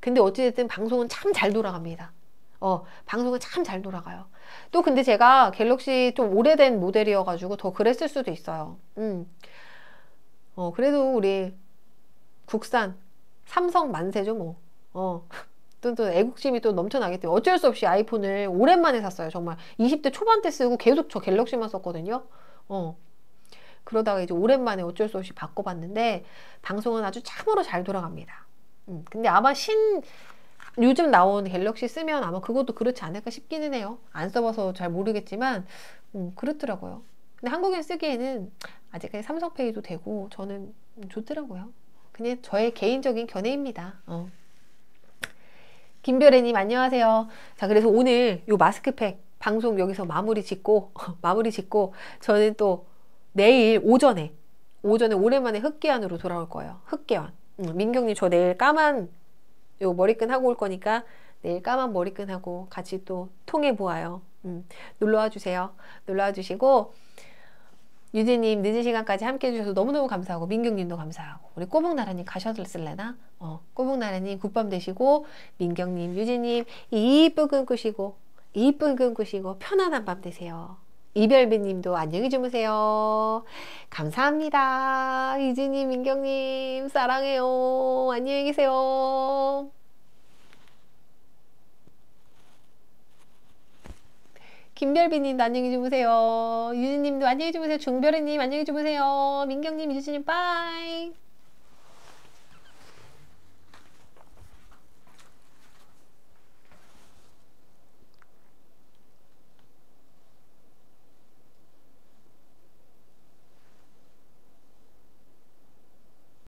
근데 어찌됐든 방송은 참 잘 돌아갑니다. 어, 방송은 참 잘 돌아가요. 또 근데 제가 갤럭시 좀 오래된 모델이어가지고 더 그랬을 수도 있어요. 음. 어, 그래도 우리 국산 삼성 만세죠, 뭐. 어. 또, 애국심이 또 넘쳐나기 때문에 어쩔 수 없이 아이폰을 오랜만에 샀어요. 정말 20대 초반 때 쓰고 계속 저 갤럭시만 썼거든요. 어. 그러다가 이제 오랜만에 어쩔 수 없이 바꿔봤는데 방송은 아주 참으로 잘 돌아갑니다. 음. 근데 아마 신 요즘 나온 갤럭시 쓰면 아마 그것도 그렇지 않을까 싶기는 해요. 안 써봐서 잘 모르겠지만 음, 그렇더라고요. 근데 한국인 쓰기에는 아직 그냥 삼성페이도 되고 저는 좋더라고요. 그냥 저의 개인적인 견해입니다. 어. 김별애님 안녕하세요. 자 그래서 오늘 이 마스크팩 방송 여기서 마무리 짓고 마무리 짓고 저는 또 내일 오전에 오전에 오랜만에 흑계안으로 돌아올 거예요. 흑계안. 음, 민경님 저 내일 까만 요 머리끈 하고 올 거니까 내일 까만 머리끈하고 같이 또 통해 보아요. 음, 놀러와 주세요. 놀러와 주시고 유진님 늦은 시간까지 함께 해주셔서 너무너무 감사하고 민경님도 감사하고 우리 꼬북나라님 가셨을래나? 어, 꼬북나라님 굿밤 되시고 민경님, 유진님 이쁜 꿈 꾸시고 이쁜 꿈 꾸시고 편안한 밤 되세요. 이별비님도 안녕히 주무세요. 감사합니다. 이진님, 민경님, 사랑해요. 안녕히 계세요. 김별비님 도 안녕히 주무세요. 유진님도 안녕히 주무세요. 중별이님 안녕히 주무세요. 민경님, 유진님 빠이.